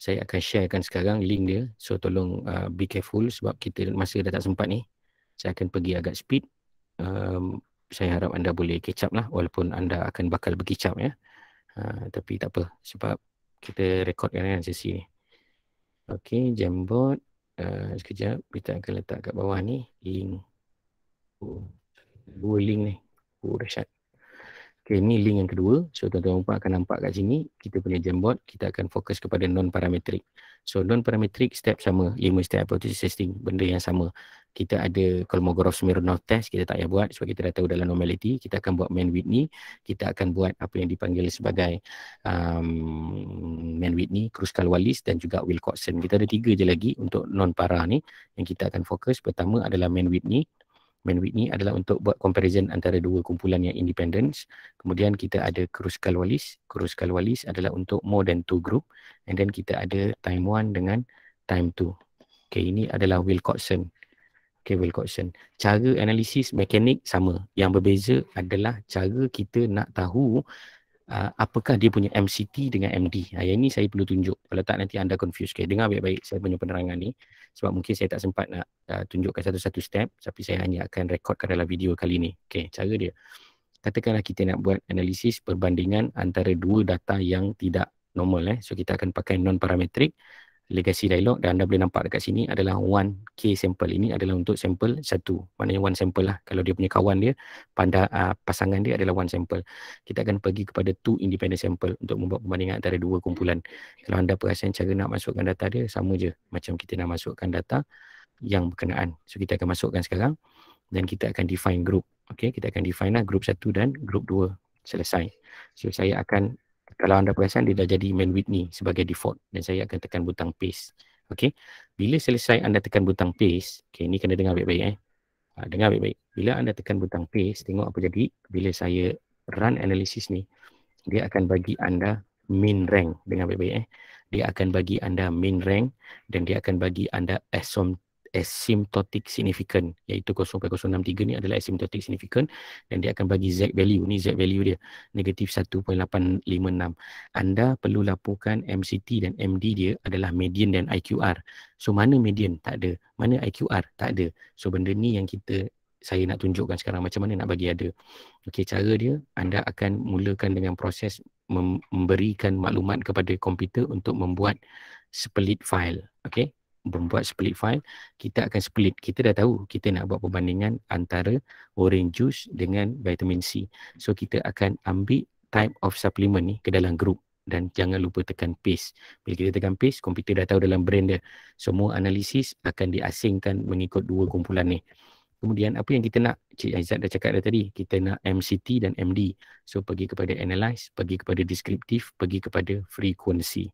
S1: Saya akan sharekan sekarang link dia. So tolong uh, be careful sebab kita masa dah tak sempat ni. Saya akan pergi agak speed. Um, saya harap anda boleh kecap lah walaupun anda akan bakal berkicap ya. Uh, tapi tak apa sebab kita record kan, kan sesi ni. Okey, jambot. Uh, eh, sekejap, kita akan letak kat bawah ni link. Oh, dua link ni. Oh, dahsyat. Okay, ini link yang kedua. So, tuan-tuan puan akan nampak kat sini. Kita punya jambot, kita akan fokus kepada non-parametric. So, non-parametric step sama. 5 step hypothesis testing. Benda yang sama. Kita ada kolmogorov smirnov test. Kita tak payah buat sebab kita dah tahu dalam normality. Kita akan buat Mann-Whitney. Kita akan buat apa yang dipanggil sebagai um, Mann-Whitney, Kruskal-Wallis dan juga Wilcoxon. Kita ada tiga je lagi untuk non-para ni yang kita akan fokus. Pertama adalah Mann-Whitney. Ben Whitney adalah untuk buat comparison antara dua kumpulan yang independent. Kemudian kita ada Kruskal Wallis. Kruskal Wallis adalah untuk more than two group. And then kita ada time one dengan time two. Okay, ini adalah Wilcoxon. Okay, Wilcoxon. Cara analisis mekanik sama. Yang berbeza adalah cara kita nak tahu uh, apakah dia punya MCT dengan MD. Ha, yang ini saya perlu tunjuk. Kalau tak nanti anda confuse. Okay, dengar baik-baik saya punya penerangan ni sebab mungkin saya tak sempat nak uh, tunjukkan satu-satu step tapi saya hanya akan rekodkan dalam video kali ini. Okey, cara dia. Katakanlah kita nak buat analisis perbandingan antara dua data yang tidak normal eh. So kita akan pakai non parametric legacy dialog dan anda boleh nampak dekat sini adalah one k sample. Ini adalah untuk sample satu. Maknanya one sample lah. Kalau dia punya kawan dia, pandang, uh, ah, pasangan dia adalah one sample. Kita akan pergi kepada two independent sample untuk membuat perbandingan antara dua kumpulan. Kalau anda perasan cara nak masukkan data dia, sama je macam kita nak masukkan data yang berkenaan. So kita akan masukkan sekarang dan kita akan define group. Okay, kita akan define lah group satu dan group dua. Selesai. So saya akan kalau anda perasan dia dah jadi main with ni sebagai default dan saya akan tekan butang paste okey bila selesai anda tekan butang paste okey Ini kena dengar baik-baik eh ha, dengar baik-baik bila anda tekan butang paste tengok apa jadi bila saya run analysis ni dia akan bagi anda min rank dengan baik-baik eh dia akan bagi anda min rank dan dia akan bagi anda assumption asymptotic significant iaitu 0.063 ni adalah asymptotic significant dan dia akan bagi z value ni z value dia negatif 1.856 anda perlu laporkan MCT dan MD dia adalah median dan IQR so mana median tak ada mana IQR tak ada so benda ni yang kita saya nak tunjukkan sekarang macam mana nak bagi ada okey cara dia anda akan mulakan dengan proses memberikan maklumat kepada komputer untuk membuat split file okey membuat split file, kita akan split. Kita dah tahu kita nak buat perbandingan antara orange juice dengan vitamin C. So kita akan ambil type of supplement ni ke dalam group dan jangan lupa tekan paste. Bila kita tekan paste, komputer dah tahu dalam brand dia. Semua analisis akan diasingkan mengikut dua kumpulan ni. Kemudian apa yang kita nak, Cik Aizat dah cakap dah tadi, kita nak MCT dan MD. So pergi kepada analyze, pergi kepada descriptive, pergi kepada frequency.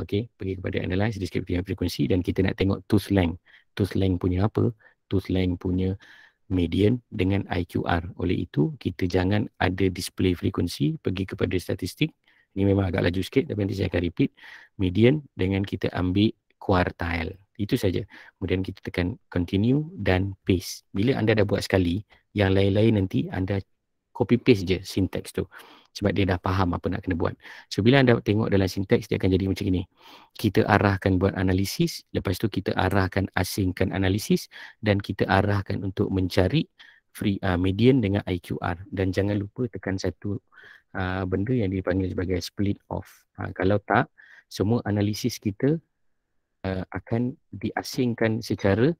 S1: Okay, pergi kepada analyze descriptive high frequency dan kita nak tengok tooth length. Tooth length punya apa? Tooth length punya median dengan IQR. Oleh itu, kita jangan ada display frequency pergi kepada statistik. Ini memang agak laju sikit tapi nanti saya akan repeat. Median dengan kita ambil quartile. Itu saja. Kemudian kita tekan continue dan paste. Bila anda dah buat sekali, yang lain-lain nanti anda copy paste je syntax tu sebab dia dah faham apa nak kena buat. So bila anda tengok dalam sintaks dia akan jadi macam ini. Kita arahkan buat analisis, lepas tu kita arahkan asingkan analisis dan kita arahkan untuk mencari free uh, median dengan IQR dan jangan lupa tekan satu uh, benda yang dipanggil sebagai split off. Uh, kalau tak semua analisis kita uh, akan diasingkan secara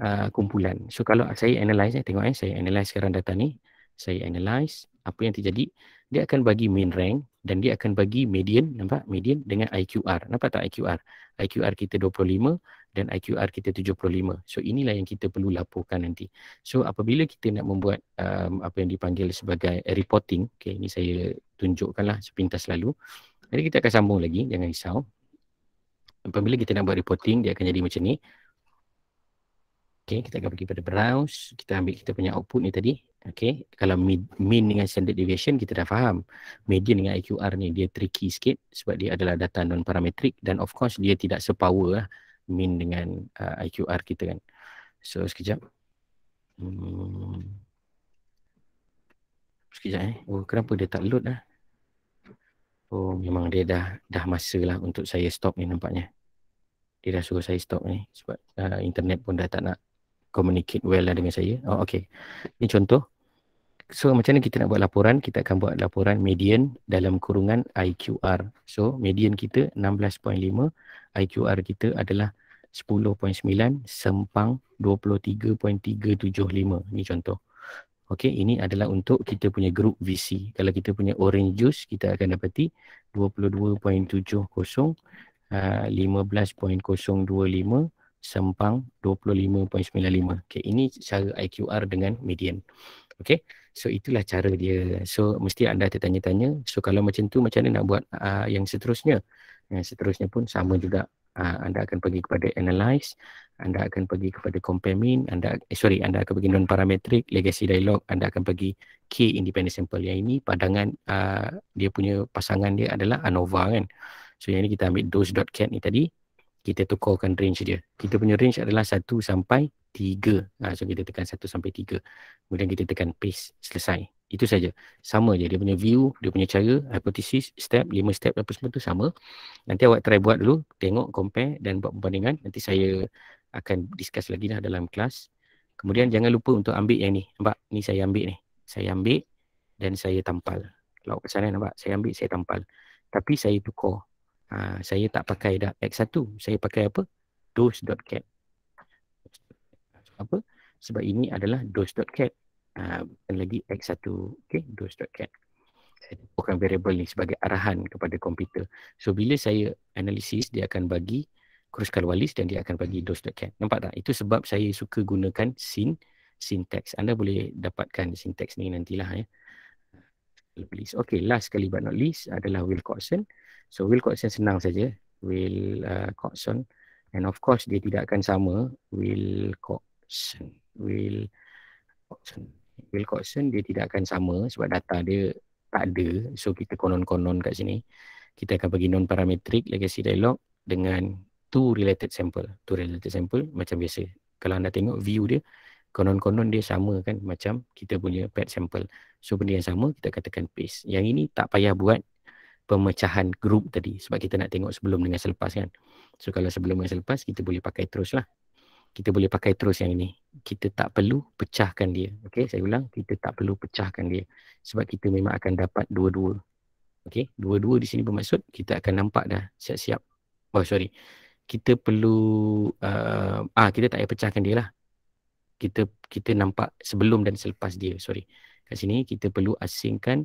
S1: uh, kumpulan. So kalau saya analyze eh tengok eh saya analyze sekarang data ni saya analyse apa yang terjadi dia akan bagi mean rank dan dia akan bagi median nampak median dengan IQR nampak tak IQR IQR kita 25 dan IQR kita 75 so inilah yang kita perlu laporkan nanti so apabila kita nak membuat um, apa yang dipanggil sebagai reporting okay, ini saya tunjukkanlah sepintas lalu jadi kita akan sambung lagi jangan risau apabila kita nak buat reporting dia akan jadi macam ni Okay, kita akan pergi pada browse. Kita ambil kita punya output ni tadi. Okay, kalau mean dengan standard deviation kita dah faham Median dengan IQR ni dia tricky sikit Sebab dia adalah data non-parametric Dan of course dia tidak sepower lah Mean dengan uh, IQR kita kan So sekejap hmm. Sekejap eh oh, Kenapa dia tak load lah Oh memang dia dah Dah masa lah untuk saya stop ni nampaknya Dia dah suruh saya stop ni Sebab uh, internet pun dah tak nak Communicate well lah dengan saya Oh okay Ini contoh So macam mana kita nak buat laporan? Kita akan buat laporan median dalam kurungan IQR. So median kita 16.5, IQR kita adalah 10.9, sempang 23.375. Ini contoh. Okey, ini adalah untuk kita punya group VC. Kalau kita punya orange juice, kita akan dapati 22.70, uh, 15.025, sempang 25.95. Okay, ini cara IQR dengan median. Okay. So itulah cara dia. So mesti anda tertanya-tanya. So kalau macam tu macam mana nak buat uh, yang seterusnya? Yang seterusnya pun sama juga. Uh, anda akan pergi kepada analyze. Anda akan pergi kepada compare mean. Anda, eh, sorry, anda akan pergi non-parametric, legacy dialog. Anda akan pergi key independent sample. Yang ini padangan uh, ah, dia punya pasangan dia adalah ANOVA kan. So yang ini kita ambil dose.cat ni tadi kita tukarkan range dia. Kita punya range adalah 1 sampai 3. Ha, so kita tekan 1 sampai 3. Kemudian kita tekan paste, selesai. Itu saja. Sama je dia punya view, dia punya cara, hypothesis, step, 5 step apa semua tu sama. Nanti awak try buat dulu, tengok, compare dan buat perbandingan. Nanti saya akan discuss lagi lah dalam kelas. Kemudian jangan lupa untuk ambil yang ni. Nampak? Ni saya ambil ni. Saya ambil dan saya tampal. Kalau kesana nampak? Saya ambil, saya tampal. Tapi saya tukar ha, saya tak pakai dah X1. Saya pakai apa? Dose.cap. Apa? Sebab ini adalah dose.cap. Ha, bukan lagi X1. Okay, dose.cap. Saya tumpukan variable ni sebagai arahan kepada komputer. So, bila saya analisis, dia akan bagi Cross Kalwalis dan dia akan bagi dose.cat. Nampak tak? Itu sebab saya suka gunakan sin syntax. Anda boleh dapatkan syntax ni nantilah ya. Please. Okay, last sekali but not least adalah Wilcoxon. Uh, So wheel coxswain senang saja. Wheel uh, coxswain and of course dia tidak akan sama wheel coxswain. Wheel coxswain. Wheel coxswain dia tidak akan sama sebab data dia tak ada. So kita konon-konon kat sini. Kita akan bagi non-parametric legacy dialog dengan two related sample. Two related sample macam biasa. Kalau anda tengok view dia, konon-konon dia sama kan macam kita punya pad sample. So benda yang sama kita katakan paste. Yang ini tak payah buat pemecahan grup tadi sebab kita nak tengok sebelum dengan selepas kan. So kalau sebelum dengan selepas kita boleh pakai terus lah. Kita boleh pakai terus yang ini. Kita tak perlu pecahkan dia. Okay saya ulang. Kita tak perlu pecahkan dia. Sebab kita memang akan dapat dua-dua. Okay dua-dua di sini bermaksud kita akan nampak dah siap-siap. Oh sorry. Kita perlu uh, ah kita tak payah pecahkan dia lah. Kita, kita nampak sebelum dan selepas dia. Sorry. Kat sini kita perlu asingkan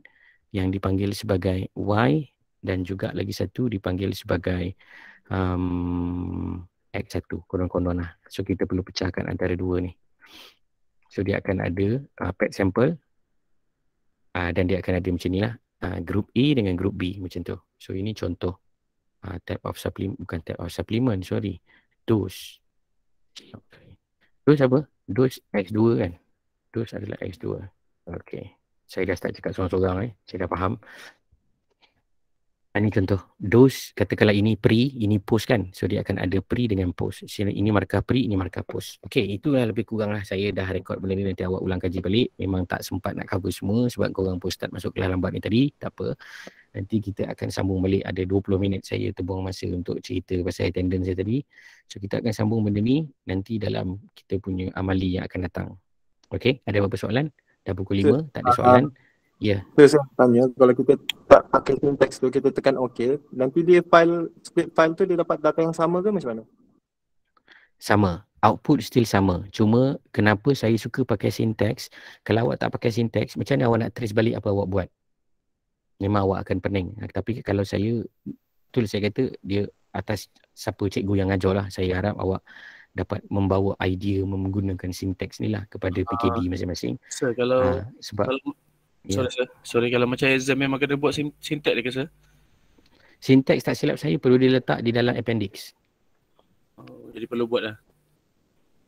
S1: yang dipanggil sebagai Y dan juga lagi satu dipanggil sebagai um, X1 konon-konon lah. So kita perlu pecahkan antara dua ni. So dia akan ada uh, pet sample uh, dan dia akan ada macam ni lah. Uh, group E dengan group B macam tu. So ini contoh uh, type of supplement, bukan type of supplement, sorry. Dose. Okay. Dose apa? Dose X2 kan? Dose adalah X2. Okay saya dah start cakap seorang-seorang eh. Saya dah faham. Ini contoh. Dose, katakanlah ini pre, ini post kan. So, dia akan ada pre dengan post. So, ini markah pre, ini markah post. Okay, itulah lebih kurang lah. Saya dah rekod benda ni nanti awak ulang kaji balik. Memang tak sempat nak cover semua sebab korang pun start masuk kelas lambat ni tadi. Tak apa. Nanti kita akan sambung balik. Ada 20 minit saya terbuang masa untuk cerita pasal attendance saya tadi. So, kita akan sambung benda ni nanti dalam kita punya amali yang akan datang. Okey, ada apa-apa soalan? dah pukul lima so, tak ada soalan uh, ya yeah. so, saya tanya kalau kita tak pakai syntax tu kita tekan ok nanti dia file split file tu dia dapat data yang sama ke macam mana sama output still sama cuma kenapa saya suka pakai syntax kalau awak tak pakai syntax macam mana awak nak trace balik apa awak buat memang awak akan pening ha, tapi kalau saya tu saya kata dia atas siapa cikgu yang ajar lah saya harap awak dapat membawa idea menggunakan sintaks ni lah kepada PKD uh, ah, masing-masing. So kalau uh, sebab kalau, yeah. sorry sir. sorry kalau macam exam memang kena buat sintaks dia ke sir? Syntax tak silap saya perlu diletak di dalam appendix. Oh, jadi perlu buat lah.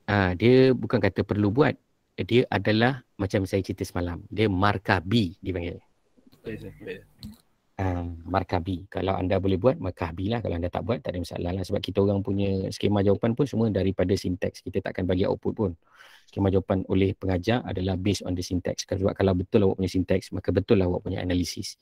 S1: Uh, dia bukan kata perlu buat. Dia adalah macam saya cerita semalam. Dia markah B dipanggil. Baik, sir. Baik. Um, markabi. Kalau anda boleh buat, markabi lah. Kalau anda tak buat, tak ada masalah lah. Sebab kita orang punya skema jawapan pun semua daripada sintaks. Kita takkan bagi output pun. Skema jawapan oleh pengajar adalah based on the sintaks. Sebab kalau betul awak punya sintaks, maka betul lah awak punya analisis.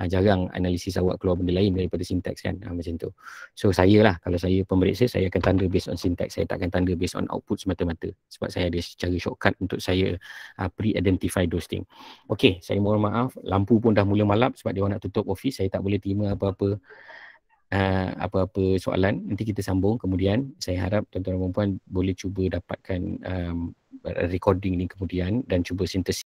S1: Ha, jarang analisis awak keluar benda lain daripada sintaks kan ha, macam tu. So saya lah kalau saya pemeriksa saya akan tanda based on sintaks. saya tak akan tanda based on output semata-mata sebab saya ada cara shortcut untuk saya uh, pre-identify those things. Okay saya mohon maaf lampu pun dah mula malap sebab dia nak tutup office saya tak boleh terima apa-apa uh, apa-apa soalan nanti kita sambung kemudian saya harap tuan-tuan dan puan boleh cuba dapatkan um, recording ni kemudian dan cuba sintesis